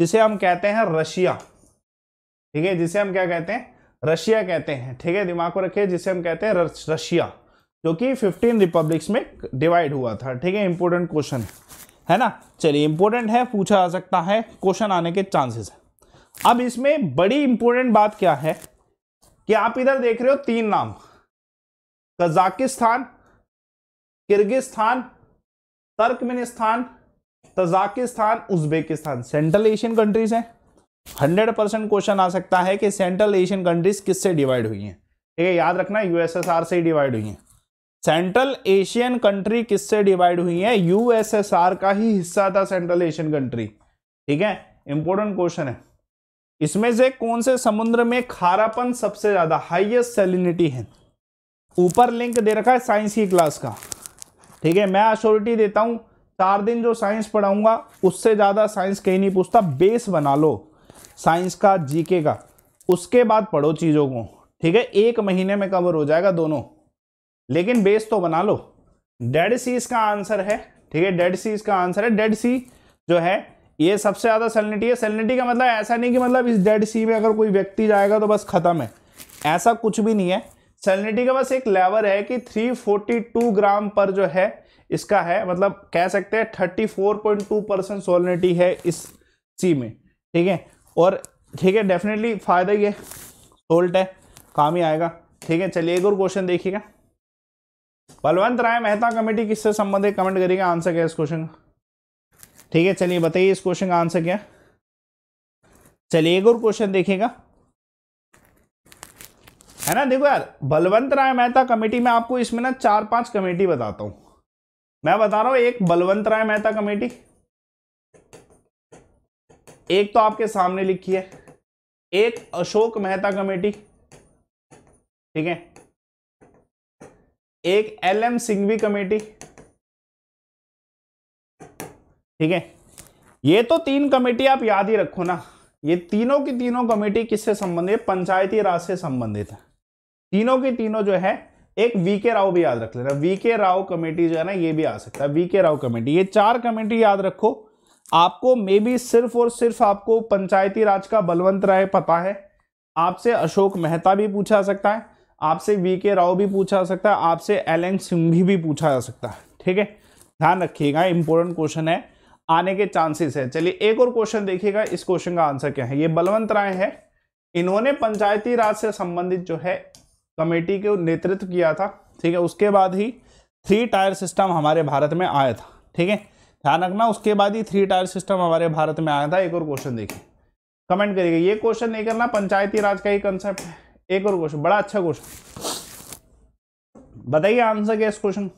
जिसे हम कहते हैं रशिया ठीक है जिसे हम क्या कहते हैं रशिया कहते हैं ठीक है दिमाग को रखिए जिसे हम कहते हैं रशिया जो कि 15 रिपब्लिक्स में डिवाइड हुआ था ठीक है इंपॉर्टेंट क्वेश्चन है ना चलिए इंपॉर्टेंट है पूछा जा सकता है क्वेश्चन आने के चांसेस है अब इसमें बड़ी इंपॉर्टेंट बात क्या है कि आप इधर देख रहे हो तीन नाम Kazakhstan Kyrgyzstan Turkmenistan Tajikistan Uzbekistan central Asian countries हैं हंड्रेड परसेंट क्वेश्चन आ सकता है कि सेंट्रल एशियन कंट्रीज किससे डिवाइड हुई हैं ठीक है याद रखना यूएसएसआर से डिवाइड हुई हैं सेंट्रल एशियन कंट्री किससे डिवाइड हुई है यूएसएसआर का ही हिस्सा था सेंट्रल एशियन कंट्री ठीक है इंपॉर्टेंट क्वेश्चन है इसमें से कौन से समुद्र में खारापन सबसे ज्यादा हाइएस्ट सेलिनिटी है ऊपर लिंक दे रखा है साइंस की क्लास का ठीक है मैं अश्योरिटी देता हूं चार दिन जो साइंस पढ़ाऊंगा उससे ज़्यादा साइंस कहीं नहीं पूछता बेस बना लो साइंस का जीके का उसके बाद पढ़ो चीज़ों को ठीक है एक महीने में कवर हो जाएगा दोनों लेकिन बेस तो बना लो डेड सी इसका आंसर है ठीक है डेड सी इसका आंसर है डेड सी जो है ये सबसे ज़्यादा सेलिनिटी है सेलिनिटी का मतलब ऐसा नहीं कि मतलब इस डेड सी में अगर कोई व्यक्ति जाएगा तो बस ख़त्म है ऐसा कुछ भी नहीं है सेलिनिटी का बस एक लेवल है कि 342 ग्राम पर जो है इसका है मतलब कह सकते हैं 34.2 परसेंट सोलिनिटी है इस सी में ठीक है और ठीक है डेफिनेटली फ़ायदा है सोल्ट है काम ही आएगा ठीक है चलिए एक और क्वेश्चन देखिएगा बलवंत राय मेहता कमेटी किससे संबंधित कमेंट करिएगा आंसर क्या है इस क्वेश्चन का ठीक है चलिए बताइए इस क्वेश्चन का आंसर क्या चलिए एक और क्वेश्चन देखिएगा है ना देखो यार बलवंत राय मेहता कमेटी में आपको इसमें ना चार पांच कमेटी बताता हूं मैं बता रहा हूं एक बलवंत राय मेहता कमेटी एक तो आपके सामने लिखी है एक अशोक मेहता कमेटी ठीक है एक एल एम सिंघवी कमेटी ठीक है ये तो तीन कमेटी आप याद ही रखो ना ये तीनों की तीनों कमेटी किससे संबंधित पंचायती राज से संबंधित है तीनों के तीनों जो है एक वीके राव भी याद रख लेना वीके राव कमेटी जो है ना ये भी आ सकता है वीके राव कमेटी ये चार कमेटी याद रखो आपको मे बी सिर्फ और सिर्फ आपको पंचायती राज का बलवंत राय पता है आपसे अशोक मेहता भी पूछा सकता है आपसे वीके राव भी पूछा सकता है आपसे एल एन सिंघी भी पूछा जा सकता है ठीक है ध्यान रखिएगा इंपॉर्टेंट क्वेश्चन है आने के चांसेस है चलिए एक और क्वेश्चन देखिएगा इस क्वेश्चन का आंसर क्या है ये बलवंत राय है इन्होंने पंचायती राज से संबंधित जो है कमेटी के नेतृत्व किया था ठीक है उसके बाद ही थ्री टायर सिस्टम हमारे भारत में आया था ठीक है ध्यान रखना उसके बाद ही थ्री टायर सिस्टम हमारे भारत में आया था एक और क्वेश्चन देखिए कमेंट करिएगा ये क्वेश्चन नहीं करना पंचायती राज का ही कंसेप्ट है एक और क्वेश्चन बड़ा अच्छा क्वेश्चन बताइए आंसर क्या इस क्वेश्चन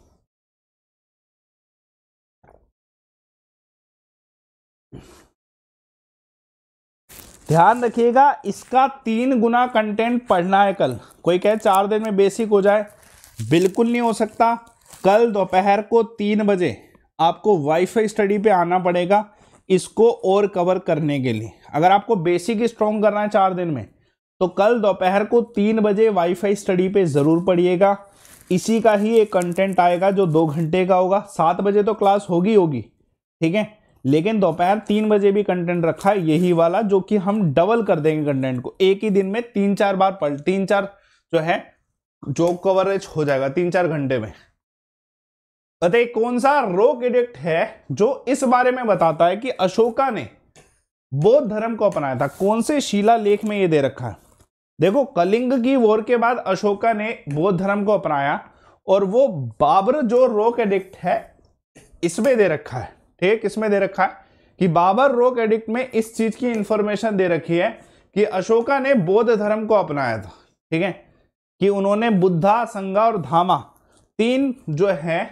ध्यान रखिएगा इसका तीन गुना कंटेंट पढ़ना है कल कोई कहे चार दिन में बेसिक हो जाए बिल्कुल नहीं हो सकता कल दोपहर को तीन बजे आपको वाईफाई स्टडी पे आना पड़ेगा इसको और कवर करने के लिए अगर आपको बेसिक स्ट्रॉन्ग करना है चार दिन में तो कल दोपहर को तीन बजे वाईफाई स्टडी पे ज़रूर पढ़िएगा इसी का ही एक कंटेंट आएगा जो दो घंटे का होगा सात बजे तो क्लास होगी होगी ठीक है लेकिन दोपहर तीन बजे भी कंटेंट रखा है यही वाला जो कि हम डबल कर देंगे कंटेंट को एक ही दिन में तीन चार बार पढ़ तीन चार जो है जॉब कवरेज हो जाएगा तीन चार घंटे में अतः कौन सा रोग एडिक्ट है जो इस बारे में बताता है कि अशोका ने बौद्ध धर्म को अपनाया था कौन से शिला लेख में ये दे रखा है देखो कलिंग की वोर के बाद अशोका ने बौद्ध धर्म को अपनाया और वो बाबर जो रोक एडिक्ट है इसमें दे रखा है ठीक इसमें दे रखा है कि बाबर रोक एडिक्ट में इस चीज की इंफॉर्मेशन दे रखी है कि अशोका ने बौद्ध धर्म को अपनाया था ठीक है कि उन्होंने बुद्धा संगा और धामा तीन जो है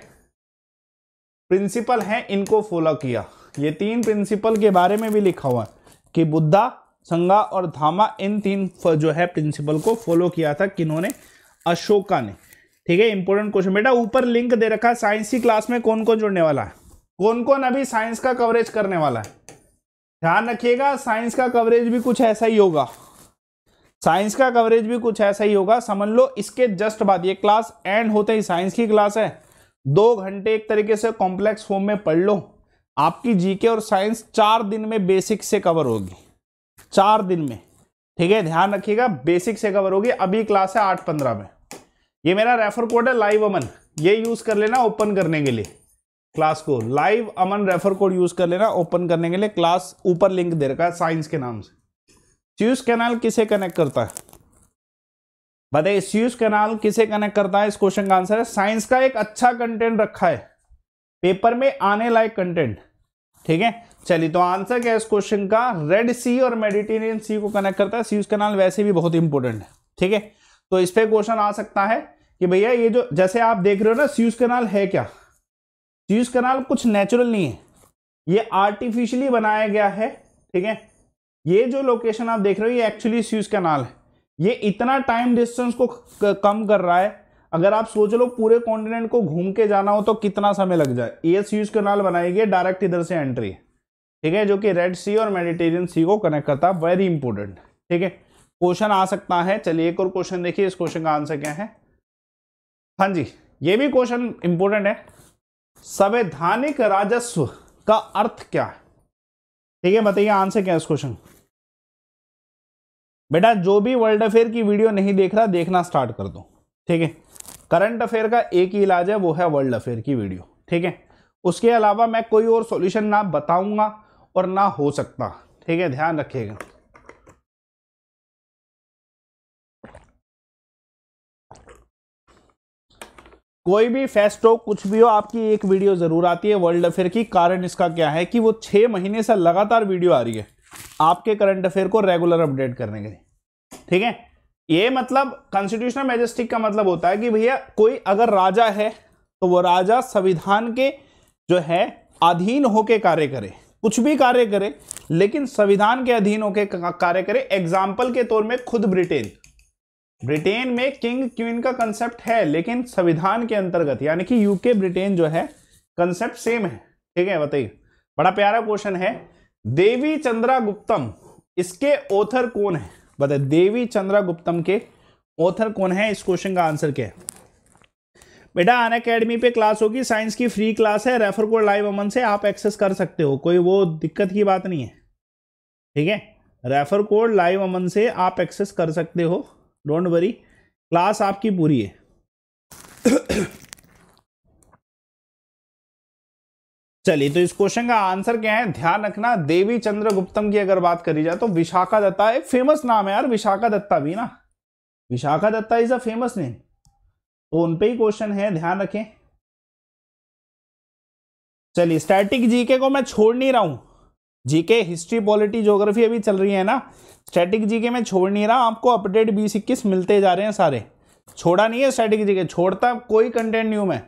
प्रिंसिपल हैं इनको फॉलो किया ये तीन प्रिंसिपल के बारे में भी लिखा हुआ है कि बुद्धा संगा और धामा इन तीन जो है प्रिंसिपल को फॉलो किया था किन्होंने अशोका ने ठीक है इंपॉर्टेंट क्वेश्चन बेटा ऊपर लिंक दे रखा है साइंस की क्लास में कौन कौन जुड़ने वाला है कौन कौन अभी साइंस का कवरेज करने वाला है ध्यान रखिएगा साइंस का कवरेज भी कुछ ऐसा ही होगा साइंस का कवरेज भी कुछ ऐसा ही होगा समझ लो इसके जस्ट बाद ये क्लास एंड होते ही साइंस की क्लास है दो घंटे एक तरीके से कॉम्प्लेक्स फॉर्म में पढ़ लो आपकी जीके और साइंस चार दिन में बेसिक से कवर होगी चार दिन में ठीक है ध्यान रखिएगा बेसिक से कवर होगी अभी क्लास है आठ पंद्रह में ये मेरा रेफर कोड है लाइव अमन ये यूज कर लेना ओपन करने के लिए क्लास को live Aman refer code use कर लेना ओपन करने के लिए क्लास ऊपर लिंक दे रखा है साइंस के नाम से स्यूज कैनाल किसे कनेक्ट करता है बताइए स्यूज कैनाल किसे कनेक्ट करता है इस क्वेश्चन का आंसर है साइंस का एक अच्छा कंटेंट रखा है पेपर में आने लायक कंटेंट ठीक है चलिए तो आंसर क्या है इस क्वेश्चन का रेड सी और मेडिटेरियन सी को कनेक्ट करता है स्यूज कैनाल वैसे भी बहुत इंपॉर्टेंट है ठीक है तो इस पर क्वेश्चन आ सकता है कि भैया ये जो जैसे आप देख रहे हो ना स्यूज कैनाल है क्या तो स्यूज कनाल कुछ नेचुरल नहीं है ये आर्टिफिशियली बनाया गया है ठीक है ये जो लोकेशन आप देख रहे हो ये एक्चुअली स्यूज कनाल है ये इतना टाइम डिस्टेंस को कम कर रहा है अगर आप सोच लो पूरे कॉन्टिनेंट को घूम के जाना हो तो कितना समय लग जाए ये स्यूज कनाल बनाई गई डायरेक्ट इधर से एंट्री है ठीक है जो कि रेड सी और मेडिटेरियन सी को कनेक्ट करता है वेरी इंपॉर्टेंट ठीक है क्वेश्चन आ सकता है चलिए एक और क्वेश्चन देखिए इस क्वेश्चन का आंसर क्या है हाँ जी ये भी क्वेश्चन इंपॉर्टेंट है संवैधानिक राजस्व का अर्थ क्या है ठीक है बताइए आंसर क्या है इस क्वेश्चन बेटा जो भी वर्ल्ड अफेयर की वीडियो नहीं देख रहा देखना स्टार्ट कर दो ठीक है करंट अफेयर का एक ही इलाज है वो है वर्ल्ड अफेयर की वीडियो ठीक है उसके अलावा मैं कोई और सॉल्यूशन ना बताऊंगा और ना हो सकता ठीक है ध्यान रखिएगा कोई भी फेस्ट हो कुछ भी हो आपकी एक वीडियो ज़रूर आती है वर्ल्ड अफेयर की कारण इसका क्या है कि वो छह महीने से लगातार वीडियो आ रही है आपके करंट अफेयर को रेगुलर अपडेट करने के लिए ठीक है ये मतलब कॉन्स्टिट्यूशनल मैजेस्टिक का मतलब होता है कि भैया कोई अगर राजा है तो वो राजा संविधान के जो है अधीन होके कार्य करे कुछ भी कार्य करे लेकिन संविधान के अधीन होके कार्य करे एग्जाम्पल के तौर में खुद ब्रिटेन ब्रिटेन में किंग क्वीन का कंसेप्ट है लेकिन संविधान के अंतर्गत यानी कि यूके ब्रिटेन जो है कंसेप्ट सेम है ठीक है बताइए बड़ा प्यारा क्वेश्चन है देवी चंद्रा गुप्तम इसके ऑथर कौन है बताए देवी चंद्रा गुप्तम के ऑथर कौन है इस क्वेश्चन का आंसर क्या है बेटा अन अकेडमी पे क्लास होगी साइंस की फ्री क्लास है रेफर कोड लाइव अमन से आप एक्सेस कर सकते हो कोई वो दिक्कत की बात नहीं है ठीक है रेफर कोड लाइव अमन से आप एक्सेस कर सकते हो डोंट वरी क्लास आपकी पूरी है चलिए तो इस क्वेश्चन का आंसर क्या है ध्यान रखना देवी चंद्र गुप्तम की अगर बात करी जाए तो विशाखा दत्ता एक फेमस नाम है यार विशाखा दत्ता भी ना Vishakha Datta is a famous name तो उनपे ही क्वेश्चन है ध्यान रखें चलिए स्टैटिक जीके को मैं छोड़ नहीं रहा हूं जीके हिस्ट्री पॉलिटी ज्योग्राफी अभी चल रही है ना स्टैटिक जीके मैं छोड़ नहीं रहा आपको अपडेट बीस इक्कीस मिलते जा रहे हैं सारे छोड़ा नहीं है स्टैटिक जीके छोड़ता कोई कंटेंट न्यू में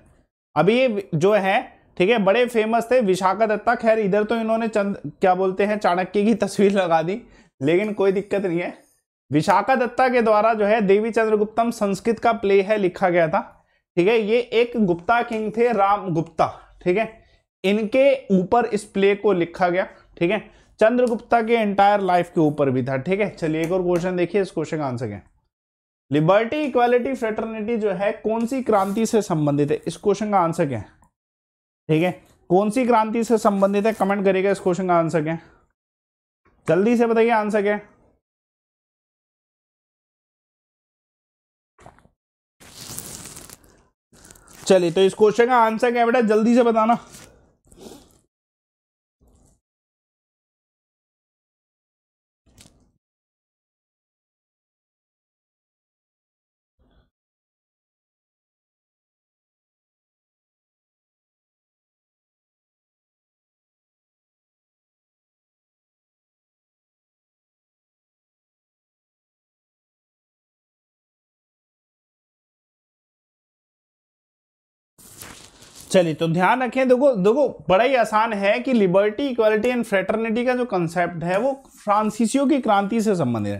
अभी ये जो है ठीक है बड़े फेमस थे विशाखा दत्ता खैर इधर तो इन्होंने चंद क्या बोलते हैं चाणक्य की तस्वीर लगा दी लेकिन कोई दिक्कत नहीं है विशाखा दत्ता के द्वारा जो है देवी चंद्रगुप्तम संस्कृत का प्ले है लिखा गया था ठीक है ये एक गुप्ता किंग थे राम गुप्ता ठीक है इनके ऊपर इस प्ले को लिखा गया ठीक है चंद्रगुप्ता के एंटायर लाइफ के ऊपर भी था ठीक है चलिए एक और क्वेश्चन देखिए इस क्वेश्चन का आंसर क्या लिबर्टी इक्वालिटी फ्रेटर्निटी जो है कौन सी क्रांति से संबंधित है इस क्वेश्चन का आंसर क्या ठीक है कौन सी क्रांति से संबंधित है कमेंट करेगा इस क्वेश्चन का आंसर क्या जल्दी से बताइए आंसर क्या चलिए तो इस क्वेश्चन का आंसर क्या बेटा जल्दी से बताना चलिए तो ध्यान रखें देखो देखो बड़ा ही आसान है कि लिबर्टी इक्वालिटी एंड फ्रेटर्निटी का जो कंसेप्ट है वो फ्रांसीसियों की क्रांति से संबंधित है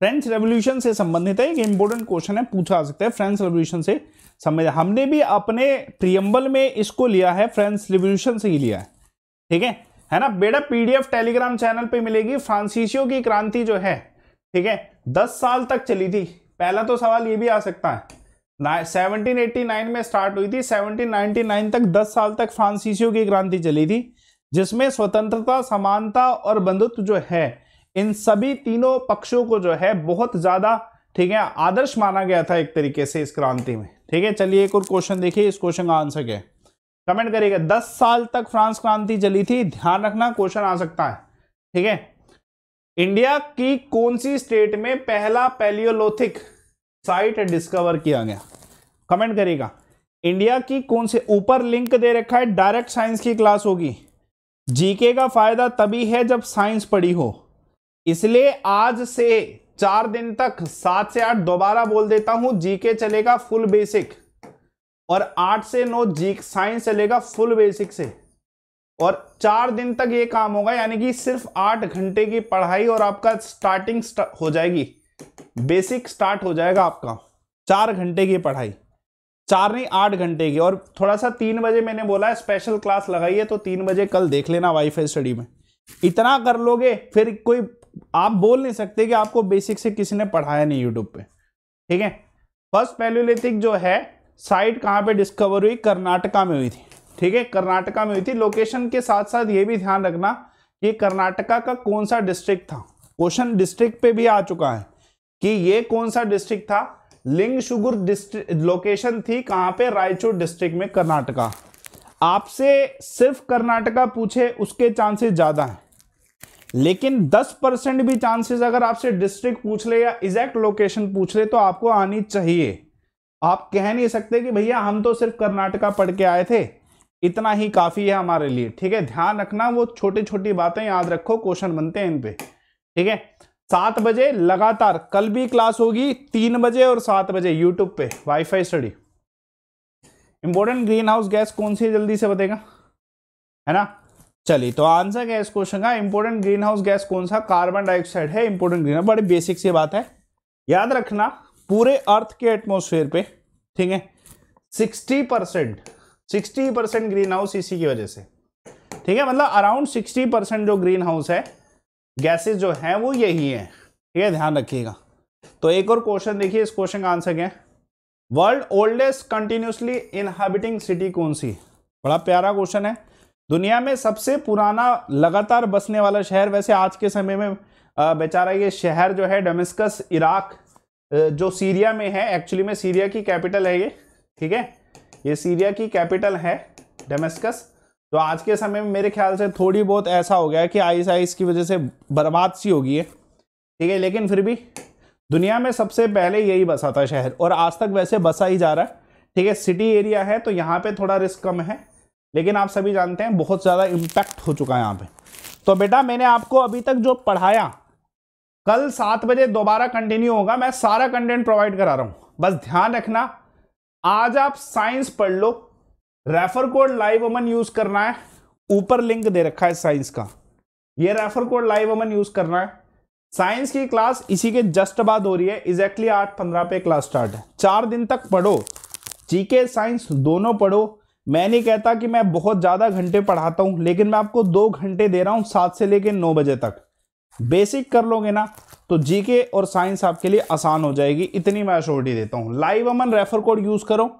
फ्रेंच रेवोल्यूशन से संबंधित है एक इंपॉर्टेंट क्वेश्चन है पूछा जा सकता है फ्रेंच रेवोल्यूशन से संबंधित हमने भी अपने प्रियम्बल में इसको लिया है फ्रेंच रेवोल्यूशन से ही लिया है ठीक है है ना बेटा पीडीएफ टेलीग्राम चैनल पे मिलेगी फ्रांसीसियों की क्रांति जो है ठीक है दस साल तक चली थी पहला तो सवाल ये भी आ सकता है 1789 में स्टार्ट हुई थी 1799 तक 10 साल तक फ्रांसीसियों की क्रांति चली थी जिसमें स्वतंत्रता समानता और बंधुत्व जो है इन सभी तीनों पक्षों को जो है बहुत ज़्यादा ठीक है आदर्श माना गया था एक तरीके से इस क्रांति में ठीक है चलिए एक और क्वेश्चन देखिए इस क्वेश्चन का आंसर क्या है कमेंट करिएगा दस साल तक फ्रांस क्रांति चली थी ध्यान रखना क्वेश्चन आ सकता है ठीक है इंडिया की कौन सी स्टेट में पहला पेलियोलोथिक साइट डिस्कवर किया गया कमेंट करिएगा इंडिया की कौन से ऊपर लिंक दे रखा है डायरेक्ट साइंस की क्लास होगी जीके का फायदा तभी है जब साइंस पढ़ी हो इसलिए आज से चार दिन तक सात से आठ दोबारा बोल देता हूं जीके चलेगा फुल बेसिक और आठ से नौ जी साइंस चलेगा फुल बेसिक से और चार दिन तक ये काम होगा यानी कि सिर्फ आठ घंटे की पढ़ाई और आपका स्टार्टिंग हो जाएगी बेसिक स्टार्ट हो जाएगा आपका चार घंटे की पढ़ाई चार नहीं आठ घंटे की और थोड़ा सा तीन बजे मैंने बोला है स्पेशल क्लास लगाई है तो तीन बजे कल देख लेना वाईफाई स्टडी में इतना कर लोगे फिर कोई आप बोल नहीं सकते कि आपको बेसिक से किसी ने पढ़ाया नहीं यूट्यूब पे ठीक है फर्स्ट पैल्योलिथिक जो है साइट कहाँ पे डिस्कवर हुई कर्नाटका में हुई थी ठीक है कर्नाटका में हुई थी लोकेशन के साथ साथ ये भी ध्यान रखना कि कर्नाटका का कौन सा डिस्ट्रिक्ट था क्वेश्चन डिस्ट्रिक्ट पे भी आ चुका है कि ये कौन सा डिस्ट्रिक्ट था लिंग शुगुर डिस्ट्रिक्ट लोकेशन थी कहां पे रायचूर डिस्ट्रिक्ट में कर्नाटका आपसे सिर्फ कर्नाटका पूछे उसके चांसेस ज़्यादा हैं लेकिन 10 परसेंट भी चांसेस अगर आपसे डिस्ट्रिक्ट पूछ ले या एग्जैक्ट लोकेशन पूछ ले तो आपको आनी चाहिए आप कह नहीं सकते कि भैया हम तो सिर्फ कर्नाटका पढ़ के आए थे इतना ही काफ़ी है हमारे लिए ठीक है ध्यान रखना वो छोटी छोटी बातें याद रखो क्वेश्चन बनते हैं इन पे ठीक है सात बजे लगातार कल भी क्लास होगी तीन बजे और सात बजे यूट्यूब पे wifi study important greenhouse gas कौन सी जल्दी से बताएगा है ना चलिए तो आंसर क्या इस क्वेश्चन का इंपोर्टेंट ग्रीन हाउस गैस कौन सा कार्बन डाइऑक्साइड है इंपोर्टेंट ग्रीन बड़ी बेसिक सी बात है याद रखना पूरे अर्थ के एटमोसफेयर पे ठीक है sixty percent sixty percent greenhouse इसी की वजह से ठीक है मतलब अराउंड सिक्सटी परसेंट जो ग्रीन हाउस है गैसेस जो हैं वो यही हैं ठीक है ध्यान रखिएगा तो एक और क्वेश्चन देखिए इस क्वेश्चन का आंसर क्या है world oldest continuously inhabiting city कौन सी बड़ा प्यारा क्वेश्चन है दुनिया में सबसे पुराना लगातार बसने वाला शहर वैसे आज के समय में बेचारा ये शहर जो है डोमेस्कस इराक जो सीरिया में है एक्चुअली में सीरिया की कैपिटल है ये ठीक है ये सीरिया की कैपिटल है डोमेस्कस तो आज के समय में मेरे ख्याल से थोड़ी बहुत ऐसा हो गया कि आइस आइस की वजह से बर्बाद सी होगी है ठीक है लेकिन फिर भी दुनिया में सबसे पहले यही बसा था शहर और आज तक वैसे बसा ही जा रहा है ठीक है सिटी एरिया है तो यहाँ पे थोड़ा रिस्क कम है लेकिन आप सभी जानते हैं बहुत ज़्यादा इम्पैक्ट हो चुका है यहाँ पे तो बेटा मैंने आपको अभी तक जो पढ़ाया कल सात बजे दोबारा कंटिन्यू होगा मैं सारा कंटेंट प्रोवाइड करा रहा हूँ बस ध्यान रखना आज आप साइंस पढ़ लो refer code live Aman use करना है ऊपर लिंक दे रखा है साइंस का ये refer code live Aman use करना है साइंस की क्लास इसी के जस्ट बाद हो रही है एग्जैक्टली आठ पंद्रह पे क्लास स्टार्ट है चार दिन तक पढ़ो जीके साइंस दोनों पढ़ो मैं नहीं कहता कि मैं बहुत ज़्यादा घंटे पढ़ाता हूँ लेकिन मैं आपको दो घंटे दे रहा हूँ सात से लेकर नौ बजे तक बेसिक कर लोगे ना तो जीके और साइंस आपके लिए आसान हो जाएगी इतनी मैं अशोरिटी देता हूँ live Aman refer code use करो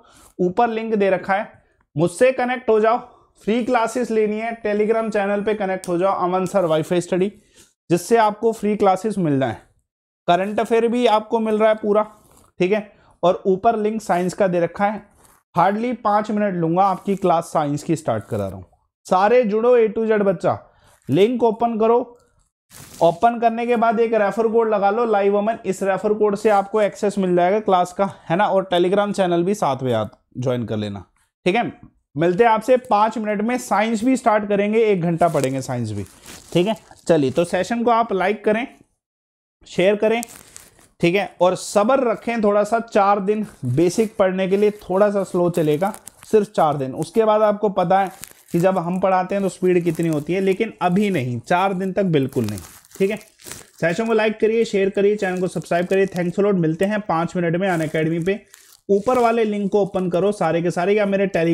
ऊपर लिंक दे रखा है मुझसे कनेक्ट हो जाओ फ्री क्लासेस लेनी है टेलीग्राम चैनल पे कनेक्ट हो जाओ अमन सर वाईफाई स्टडी जिससे आपको फ्री क्लासेस मिल जाए है करंट अफेयर भी आपको मिल रहा है पूरा ठीक है और ऊपर लिंक साइंस का दे रखा है हार्डली पाँच मिनट लूंगा आपकी क्लास साइंस की स्टार्ट करा रहा हूँ सारे जुड़ो ए टू जेड बच्चा लिंक ओपन करो ओपन करने के बाद एक रेफर कोड लगा लो लाइव अमन इस रेफर कोड से आपको एक्सेस मिल जाएगा क्लास का है ना और टेलीग्राम चैनल भी साथ में आप ज्वाइन कर लेना ठीक है मिलते हैं आपसे पांच मिनट में साइंस भी स्टार्ट करेंगे एक घंटा पढ़ेंगे साइंस भी ठीक है चलिए तो सेशन को आप लाइक करें शेयर करें ठीक है और सब्र रखें थोड़ा सा चार दिन बेसिक पढ़ने के लिए थोड़ा सा स्लो चलेगा सिर्फ चार दिन उसके बाद आपको पता है कि जब हम पढ़ाते हैं तो स्पीड कितनी होती है लेकिन अभी नहीं चार दिन तक बिल्कुल नहीं ठीक है सेशन को लाइक करिए शेयर करिए चैनल को सब्सक्राइब करिए थैंक्स लॉट मिलते हैं पाँच मिनट में अन अकेडमी पे ऊपर वाले लिंक को ओपन करो सारे के सारे या मेरे टेलीग्राम